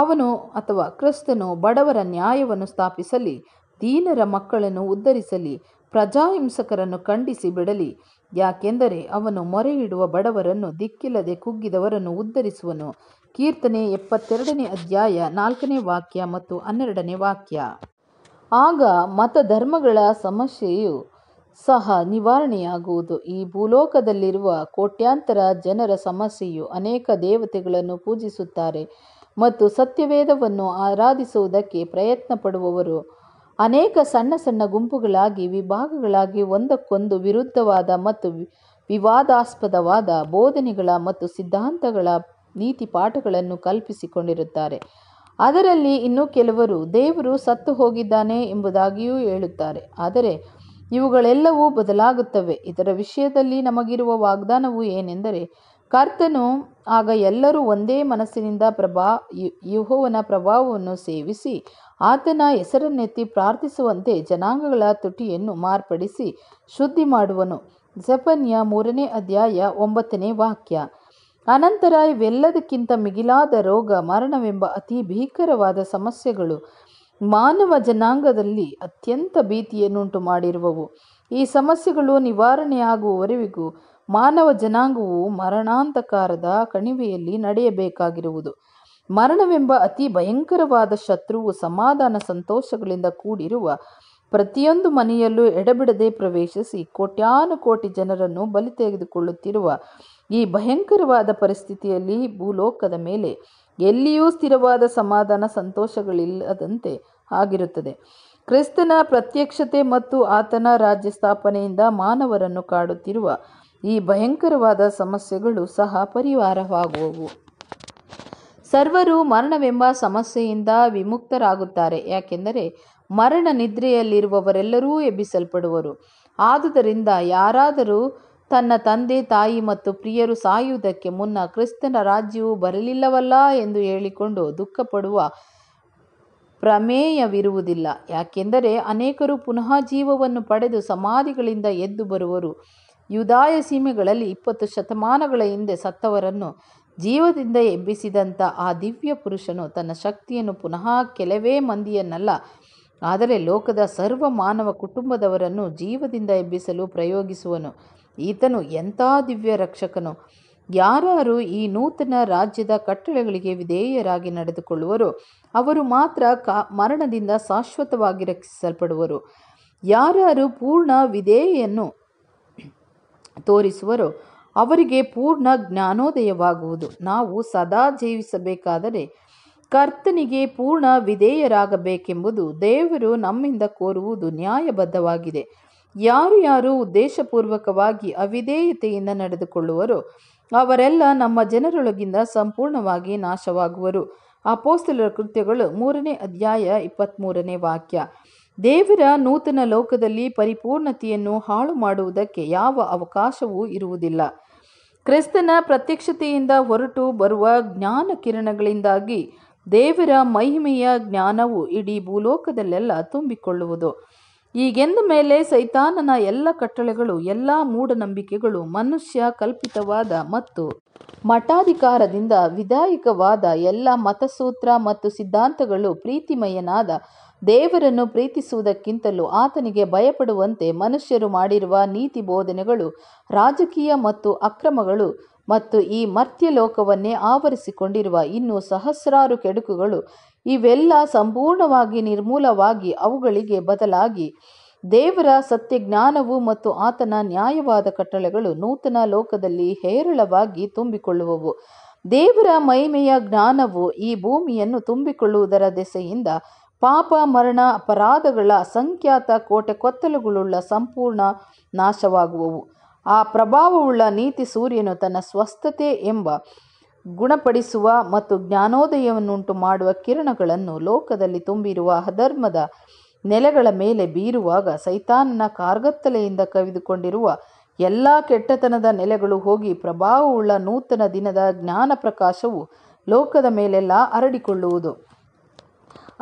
ಅವನು ಅಥವಾ ಕ್ರಿಸ್ತನು ಬಡವರ ನ್ಯಾಯವನ್ನು ಸ್ಥಾಪಿಸಲಿ ದೀನರ ಮಕ್ಕಳನ್ನು ಉದ್ಧರಿಸಲಿ ಪ್ರಜಾಹಿಂಸಕರನ್ನು ಖಂಡಿಸಿ ಬಿಡಲಿ ಯಾಕೆಂದರೆ ಅವನು ಇಡುವ ಬಡವರನ್ನು ದಿಕ್ಕಿಲ್ಲದೆ ಕುಗ್ಗಿದವರನ್ನು ಉದ್ಧರಿಸುವನು ಕೀರ್ತನೆ ಎಪ್ಪತ್ತೆರಡನೇ ಅಧ್ಯಾಯ ನಾಲ್ಕನೇ ವಾಕ್ಯ ಮತ್ತು ಹನ್ನೆರಡನೇ ವಾಕ್ಯ ಆಗ ಮತಧರ್ಮಗಳ ಸಮಸ್ಯೆಯು ಸಹ ನಿವಾರಣೆಯಾಗುವುದು ಈ ಭೂಲೋಕದಲ್ಲಿರುವ ಕೋಟ್ಯಾಂತರ ಜನರ ಸಮಸ್ಯೆಯು ಅನೇಕ ದೇವತೆಗಳನ್ನು ಪೂಜಿಸುತ್ತಾರೆ ಮತ್ತು ಸತ್ಯವೇದವನ್ನು ಆರಾಧಿಸುವುದಕ್ಕೆ ಪ್ರಯತ್ನ ಪಡುವವರು ಅನೇಕ ಸಣ್ಣ ಸಣ್ಣ ಗುಂಪುಗಳಾಗಿ ವಿಭಾಗಗಳಾಗಿ ಒಂದಕ್ಕೊಂದು ವಿರುದ್ಧವಾದ ಮತ್ತು ವಿವಾದಾಸ್ಪದವಾದ ಬೋಧನೆಗಳ ಮತ್ತು ಸಿದ್ಧಾಂತಗಳ ನೀತಿ ಪಾಠಗಳನ್ನು ಕಲ್ಪಿಸಿಕೊಂಡಿರುತ್ತಾರೆ ಅದರಲ್ಲಿ ಇನ್ನೂ ಕೆಲವರು ದೇವರು ಸತ್ತು ಹೋಗಿದ್ದಾನೆ ಎಂಬುದಾಗಿಯೂ ಹೇಳುತ್ತಾರೆ ಆದರೆ ಇವುಗಳೆಲ್ಲವೂ ಬದಲಾಗುತ್ತವೆ ಇದರ ವಿಷಯದಲ್ಲಿ ನಮಗಿರುವ ವಾಗ್ದಾನವು ಏನೆಂದರೆ ಕರ್ತನು ಆಗ ಎಲ್ಲರೂ ಒಂದೇ ಮನಸ್ಸಿನಿಂದ ಪ್ರಭಾ ಯುಹೋವನ ಪ್ರಭಾವವನ್ನು ಸೇವಿಸಿ ಆತನ ಹೆಸರನ್ನೆತ್ತಿ ಪ್ರಾರ್ಥಿಸುವಂತೆ ಜನಾಂಗಗಳ ತುಟಿಯನ್ನು ಮಾರ್ಪಡಿಸಿ ಶುದ್ಧಿ ಮಾಡುವನು ಜಪನ್ಯ ಮೂರನೇ ಅಧ್ಯಾಯ ಒಂಬತ್ತನೇ ವಾಕ್ಯ ಅನಂತರ ಇವೆಲ್ಲದಕ್ಕಿಂತ ಮಿಗಿಲಾದ ರೋಗ ಮರಣವೆಂಬ ಅತಿ ಭೀಕರವಾದ ಸಮಸ್ಯೆಗಳು ಮಾನವ ಜನಾಂಗದಲ್ಲಿ ಅತ್ಯಂತ ಭೀತಿಯನ್ನುಂಟು ಮಾಡಿರುವವು ಈ ಸಮಸ್ಯೆಗಳು ನಿವಾರಣೆಯಾಗುವವರೆಗೂ ಮಾನವ ಜನಾಂಗವು ಮರಣಾಂತಕಾರದ ಕಣಿವೆಯಲ್ಲಿ ನಡೆಯಬೇಕಾಗಿರುವುದು ಮರಣವೆಂಬ ಅತಿ ಭಯಂಕರವಾದ ಶತ್ರುವು ಸಮಾಧಾನ ಸಂತೋಷಗಳಿಂದ ಕೂಡಿರುವ ಪ್ರತಿಯೊಂದು ಮನೆಯಲ್ಲೂ ಎಡಬಿಡದೆ ಪ್ರವೇಶಿಸಿ ಕೋಟ್ಯಾನು ಕೋಟಿ ಜನರನ್ನು ಬಲಿ ತೆಗೆದುಕೊಳ್ಳುತ್ತಿರುವ ಈ ಭಯಂಕರವಾದ ಪರಿಸ್ಥಿತಿಯಲ್ಲಿ ಭೂಲೋಕದ ಮೇಲೆ ಎಲ್ಲಿಯೂ ಸ್ಥಿರವಾದ ಸಮಾಧಾನ ಸಂತೋಷಗಳಿಲ್ಲದಂತೆ ಆಗಿರುತ್ತದೆ ಕ್ರಿಸ್ತನ ಪ್ರತ್ಯಕ್ಷತೆ ಮತ್ತು ಆತನ ರಾಜ್ಯ ಸ್ಥಾಪನೆಯಿಂದ ಮಾನವರನ್ನು ಕಾಡುತ್ತಿರುವ ಈ ಭಯಂಕರವಾದ ಸಮಸ್ಯೆಗಳು ಸಹ ಪರಿಹಾರವಾಗುವವು ಸರ್ವರು ಮರಣವೆಂಬ ಸಮಸ್ಯೆಯಿಂದ ವಿಮುಕ್ತರಾಗುತ್ತಾರೆ ಯಾಕೆಂದರೆ ಮರಣ ನಿದ್ರೆಯಲ್ಲಿರುವವರೆಲ್ಲರೂ ಎಬ್ಬಿಸಲ್ಪಡುವರು ಆದುದರಿಂದ ಯಾರಾದರೂ ತನ್ನ ತಂದೆ ತಾಯಿ ಮತ್ತು ಪ್ರಿಯರು ಸಾಯುವುದಕ್ಕೆ ಮುನ್ನ ಕ್ರಿಸ್ತನ ರಾಜ್ಯವು ಬರಲಿಲ್ಲವಲ್ಲ ಎಂದು ಹೇಳಿಕೊಂಡು ದುಃಖಪಡುವ ಪ್ರಮೇಯವಿರುವುದಿಲ್ಲ ಯಾಕೆಂದರೆ ಅನೇಕರು ಪುನಃ ಜೀವವನ್ನು ಪಡೆದು ಸಮಾಧಿಗಳಿಂದ ಎದ್ದು ಬರುವರು ಯುದಾಯ ಸೀಮೆಗಳಲ್ಲಿ ಇಪ್ಪತ್ತು ಶತಮಾನಗಳ ಹಿಂದೆ ಸತ್ತವರನ್ನು ಜೀವದಿಂದ ಎಬ್ಬಿಸಿದಂಥ ಆ ದಿವ್ಯ ಪುರುಷನು ತನ್ನ ಶಕ್ತಿಯನ್ನು ಪುನಃ ಕೆಲವೇ ಮಂದಿಯನ್ನಲ್ಲ ಆದರೆ ಲೋಕದ ಸರ್ವ ಮಾನವ ಕುಟುಂಬದವರನ್ನು ಜೀವದಿಂದ ಎಬ್ಬಿಸಲು ಪ್ರಯೋಗಿಸುವನು ಈತನು ಎಂಥ ದಿವ್ಯ ರಕ್ಷಕನು ಯಾರು ಈ ನೂತನ ರಾಜ್ಯದ ಕಟ್ಟಳೆಗಳಿಗೆ ವಿಧೇಯರಾಗಿ ನಡೆದುಕೊಳ್ಳುವರು ಅವರು ಮಾತ್ರ ಕಾ ಮರಣದಿಂದ ಶಾಶ್ವತವಾಗಿ ರಕ್ಷಿಸಲ್ಪಡುವರು ಯಾರು ಪೂರ್ಣ ವಿಧೇಯನ್ನು ತೋರಿಸುವರು ಅವರಿಗೆ ಪೂರ್ಣ ಜ್ಞಾನೋದಯವಾಗುವುದು ನಾವು ಸದಾ ಜೀವಿಸಬೇಕಾದರೆ ಕರ್ತನಿಗೆ ಪೂರ್ಣ ವಿಧೇಯರಾಗಬೇಕೆಂಬುದು ದೇವರು ನಮ್ಮಿಂದ ಕೋರುವುದು ನ್ಯಾಯಬದ್ಧವಾಗಿದೆ ಯಾರು ಯಾರು ಉದ್ದೇಶಪೂರ್ವಕವಾಗಿ ಅವಿಧೇಯತೆಯಿಂದ ನಡೆದುಕೊಳ್ಳುವರೋ ಅವರೆಲ್ಲ ನಮ್ಮ ಜನರೊಳಗಿಂದ ಸಂಪೂರ್ಣವಾಗಿ ನಾಶವಾಗುವರು ಅಪೋಸ್ತಲರ ಕೃತ್ಯಗಳು ಮೂರನೇ ಅಧ್ಯಾಯ ಇಪ್ಪತ್ತ್ಮೂರನೇ ವಾಕ್ಯ ದೇವರ ನೂತನ ಲೋಕದಲ್ಲಿ ಪರಿಪೂರ್ಣತೆಯನ್ನು ಹಾಳು ಮಾಡುವುದಕ್ಕೆ ಯಾವ ಅವಕಾಶವೂ ಇರುವುದಿಲ್ಲ ಕ್ರಿಸ್ತನ ಪ್ರತ್ಯಕ್ಷತೆಯಿಂದ ಹೊರಟು ಬರುವ ಜ್ಞಾನ ಕಿರಣಗಳಿಂದಾಗಿ ದೇವರ ಮಹಿಮೆಯ ಜ್ಞಾನವು ಇಡೀ ಭೂಲೋಕದಲ್ಲೆಲ್ಲ ತುಂಬಿಕೊಳ್ಳುವುದು ಈಗೆಂದ ಮೇಲೆ ಸೈತಾನನ ಎಲ್ಲ ಕಟ್ಟಳೆಗಳು ಎಲ್ಲ ಮೂಢನಂಬಿಕೆಗಳು ಮನುಷ್ಯ ಕಲ್ಪಿತವಾದ ಮತ್ತು ಮಠಾಧಿಕಾರದಿಂದ ವಿಧಾಯಕವಾದ ಎಲ್ಲ ಮತಸೂತ್ರ ಮತ್ತು ಸಿದ್ಧಾಂತಗಳು ಪ್ರೀತಿಮಯನಾದ ದೇವರನ್ನು ಪ್ರೀತಿಸುವುದಕ್ಕಿಂತಲೂ ಆತನಿಗೆ ಭಯಪಡುವಂತೆ ಮನುಷ್ಯರು ಮಾಡಿರುವ ನೀತಿ ಬೋಧನೆಗಳು ರಾಜಕೀಯ ಮತ್ತು ಅಕ್ರಮಗಳು ಮತ್ತು ಈ ಮರ್ತ್ಯ ಲೋಕವನ್ನೇ ಆವರಿಸಿಕೊಂಡಿರುವ ಇನ್ನೂ ಸಹಸ್ರಾರು ಕೆಡುಕುಗಳು ಇವೆಲ್ಲ ಸಂಪೂರ್ಣವಾಗಿ ನಿರ್ಮೂಲವಾಗಿ ಅವುಗಳಿಗೆ ಬದಲಾಗಿ ದೇವರ ಸತ್ಯಜ್ಞಾನವು ಮತ್ತು ಆತನ ನ್ಯಾಯವಾದ ಕಟ್ಟಳೆಗಳು ನೂತನ ಲೋಕದಲ್ಲಿ ಹೇರಳವಾಗಿ ತುಂಬಿಕೊಳ್ಳುವವು ದೇವರ ಮಹಿಮೆಯ ಜ್ಞಾನವು ಈ ಭೂಮಿಯನ್ನು ತುಂಬಿಕೊಳ್ಳುವುದರ ದೆಸೆಯಿಂದ ಪಾಪ ಮರಣ ಅಪರಾಧಗಳ ಅಸಂಖ್ಯಾತ ಕೋಟೆ ಕೊತ್ತಲುಗಳುಳ್ಳ ಸಂಪೂರ್ಣ ನಾಶವಾಗುವವು ಆ ಪ್ರಭಾವವುಳ್ಳ ನೀತಿ ಸೂರ್ಯನು ತನ್ನ ಸ್ವಸ್ಥತೆ ಎಂಬ ಗುಣಪಡಿಸುವ ಮತ್ತು ಜ್ಞಾನೋದಯವನ್ನುಂಟು ಮಾಡುವ ಕಿರಣಗಳನ್ನು ಲೋಕದಲ್ಲಿ ತುಂಬಿರುವ ಅಧರ್ಮದ ನೆಲೆಗಳ ಮೇಲೆ ಬೀರುವಾಗ ಸೈತಾನನ ಕಾರ್ಗತ್ತಲೆಯಿಂದ ಕವಿದುಕೊಂಡಿರುವ ಎಲ್ಲ ಕೆಟ್ಟತನದ ನೆಲೆಗಳು ಹೋಗಿ ಪ್ರಭಾವವುಳ್ಳ ನೂತನ ದಿನದ ಜ್ಞಾನ ಪ್ರಕಾಶವು ಲೋಕದ ಮೇಲೆಲ್ಲ ಹರಡಿಕೊಳ್ಳುವುದು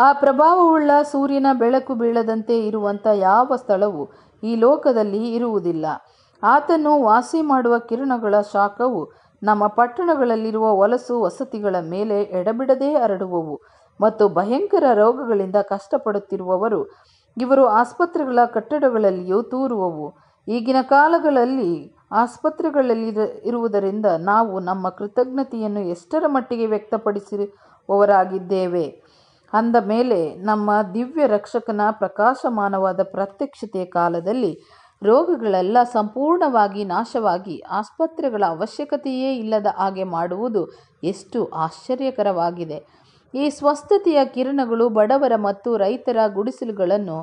ಆ ಪ್ರಭಾವವುಳ್ಳ ಸೂರ್ಯನ ಬೆಳಕು ಬೀಳದಂತೆ ಇರುವಂಥ ಯಾವ ಸ್ಥಳವು ಈ ಲೋಕದಲ್ಲಿ ಇರುವುದಿಲ್ಲ ಆತನು ವಾಸಿ ಮಾಡುವ ಕಿರಣಗಳ ಶಾಖವು ನಮ್ಮ ಪಟ್ಟಣಗಳಲ್ಲಿರುವ ವಲಸು ವಸತಿಗಳ ಮೇಲೆ ಎಡಬಿಡದೆ ಹರಡುವವು ಮತ್ತು ಭಯಂಕರ ರೋಗಗಳಿಂದ ಕಷ್ಟಪಡುತ್ತಿರುವವರು ಇವರು ಆಸ್ಪತ್ರೆಗಳ ಕಟ್ಟಡಗಳಲ್ಲಿಯೂ ತೂರುವವು ಈಗಿನ ಕಾಲಗಳಲ್ಲಿ ಆಸ್ಪತ್ರೆಗಳಲ್ಲಿ ಇರುವುದರಿಂದ ನಾವು ನಮ್ಮ ಕೃತಜ್ಞತೆಯನ್ನು ಎಷ್ಟರ ಮಟ್ಟಿಗೆ ವ್ಯಕ್ತಪಡಿಸಿರುವವರಾಗಿದ್ದೇವೆ ಅಂದ ಮೇಲೆ ನಮ್ಮ ದಿವ್ಯ ರಕ್ಷಕನ ಪ್ರಕಾಶಮಾನವಾದ ಪ್ರತ್ಯಕ್ಷತೆಯ ಕಾಲದಲ್ಲಿ ರೋಗಗಳೆಲ್ಲ ಸಂಪೂರ್ಣವಾಗಿ ನಾಶವಾಗಿ ಆಸ್ಪತ್ರೆಗಳ ಅವಶ್ಯಕತೆಯೇ ಇಲ್ಲದ ಹಾಗೆ ಮಾಡುವುದು ಎಷ್ಟು ಆಶ್ಚರ್ಯಕರವಾಗಿದೆ ಈ ಸ್ವಸ್ಥತೆಯ ಕಿರಣಗಳು ಬಡವರ ಮತ್ತು ರೈತರ ಗುಡಿಸಲುಗಳನ್ನು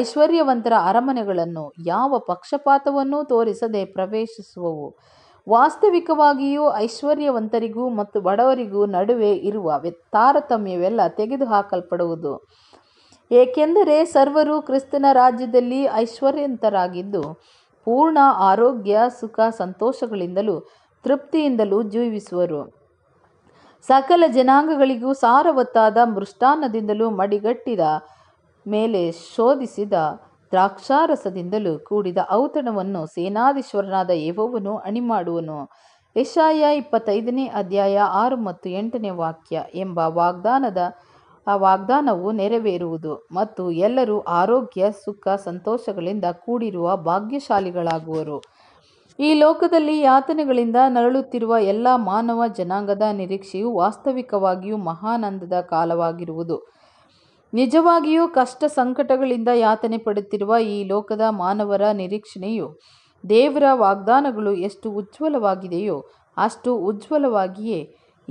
ಐಶ್ವರ್ಯವಂತರ ಅರಮನೆಗಳನ್ನು ಯಾವ ಪಕ್ಷಪಾತವನ್ನೂ ತೋರಿಸದೆ ಪ್ರವೇಶಿಸುವವು ವಾಸ್ತವಿಕವಾಗಿಯೂ ಐಶ್ವರ್ಯವಂತರಿಗೂ ಮತ್ತು ಬಡವರಿಗೂ ನಡುವೆ ಇರುವ ತಾರತಮ್ಯವೆಲ್ಲ ತೆಗೆದುಹಾಕಲ್ಪಡುವುದು ಏಕೆಂದರೆ ಸರ್ವರು ಕ್ರಿಸ್ತನ ರಾಜ್ಯದಲ್ಲಿ ಐಶ್ವರ್ಯಂತರಾಗಿದ್ದು ಪೂರ್ಣ ಆರೋಗ್ಯ ಸುಖ ಸಂತೋಷಗಳಿಂದಲೂ ತೃಪ್ತಿಯಿಂದಲೂ ಜೀವಿಸುವರು ಸಕಲ ಜನಾಂಗಗಳಿಗೂ ಸಾರವತ್ತಾದ ಮೃಷ್ಟಾನ್ನದಿಂದಲೂ ಮಡಿಗಟ್ಟಿದ ಮೇಲೆ ಶೋಧಿಸಿದ ದ್ರಾಕ್ಷಾರಸದಿಂದಲೂ ಕೂಡಿದ ಔತಣವನ್ನು ಸೇನಾಧೀಶ್ವರನಾದ ಯೆಹೋವನು ಅಣಿಮಾಡುವನು ಯೆಶಾಯ ಇಪ್ಪತ್ತೈದನೇ ಅಧ್ಯಾಯ ಆರು ಮತ್ತು ಎಂಟನೇ ವಾಕ್ಯ ಎಂಬ ವಾಗ್ದಾನದ ಆ ವಾಗ್ದಾನವು ನೆರವೇರುವುದು ಮತ್ತು ಎಲ್ಲರೂ ಆರೋಗ್ಯ ಸುಖ ಸಂತೋಷಗಳಿಂದ ಕೂಡಿರುವ ಭಾಗ್ಯಶಾಲಿಗಳಾಗುವರು ಈ ಲೋಕದಲ್ಲಿ ಯಾತನೆಗಳಿಂದ ನರಳುತ್ತಿರುವ ಎಲ್ಲ ಮಾನವ ಜನಾಂಗದ ನಿರೀಕ್ಷೆಯು ವಾಸ್ತವಿಕವಾಗಿಯೂ ಮಹಾನಂದದ ಕಾಲವಾಗಿರುವುದು ನಿಜವಾಗಿಯೂ ಕಷ್ಟ ಸಂಕಟಗಳಿಂದ ಯಾತನೆ ಪಡುತ್ತಿರುವ ಈ ಲೋಕದ ಮಾನವರ ನಿರೀಕ್ಷಣೆಯು ದೇವರ ವಾಗ್ದಾನಗಳು ಎಷ್ಟು ಉಜ್ವಲವಾಗಿದೆಯೋ ಅಷ್ಟು ಉಜ್ವಲವಾಗಿಯೇ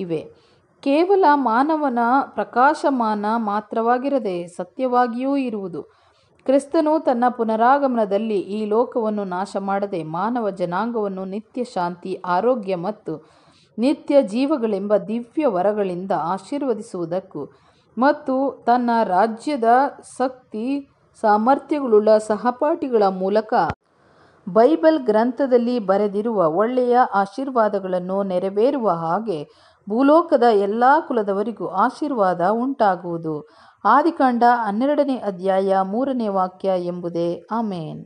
ಇವೆ ಕೇವಲ ಮಾನವನ ಪ್ರಕಾಶಮಾನ ಮಾತ್ರವಾಗಿರದೆ ಸತ್ಯವಾಗಿಯೂ ಇರುವುದು ಕ್ರಿಸ್ತನು ತನ್ನ ಪುನರಾಗಮನದಲ್ಲಿ ಈ ಲೋಕವನ್ನು ನಾಶ ಮಾಡದೆ ಮಾನವ ಜನಾಂಗವನ್ನು ನಿತ್ಯ ಶಾಂತಿ ಆರೋಗ್ಯ ಮತ್ತು ನಿತ್ಯ ಜೀವಗಳೆಂಬ ದಿವ್ಯ ವರಗಳಿಂದ ಆಶೀರ್ವದಿಸುವುದಕ್ಕೂ ಮತ್ತು ತನ್ನ ರಾಜ್ಯದ ಶಕ್ತಿ ಸಾಮರ್ಥ್ಯಗಳುಳ್ಳ ಸಹಪಾಠಿಗಳ ಮೂಲಕ ಬೈಬಲ್ ಗ್ರಂಥದಲ್ಲಿ ಬರೆದಿರುವ ಒಳ್ಳೆಯ ಆಶೀರ್ವಾದಗಳನ್ನು ನೆರವೇರುವ ಹಾಗೆ ಭೂಲೋಕದ ಎಲ್ಲ ಕುಲದವರಿಗೂ ಆಶೀರ್ವಾದ ಉಂಟಾಗುವುದು ಆದಿಕಾಂಡ ಹನ್ನೆರಡನೇ ಅಧ್ಯಾಯ ಮೂರನೇ ವಾಕ್ಯ ಎಂಬುದೇ ಆಮೇನ್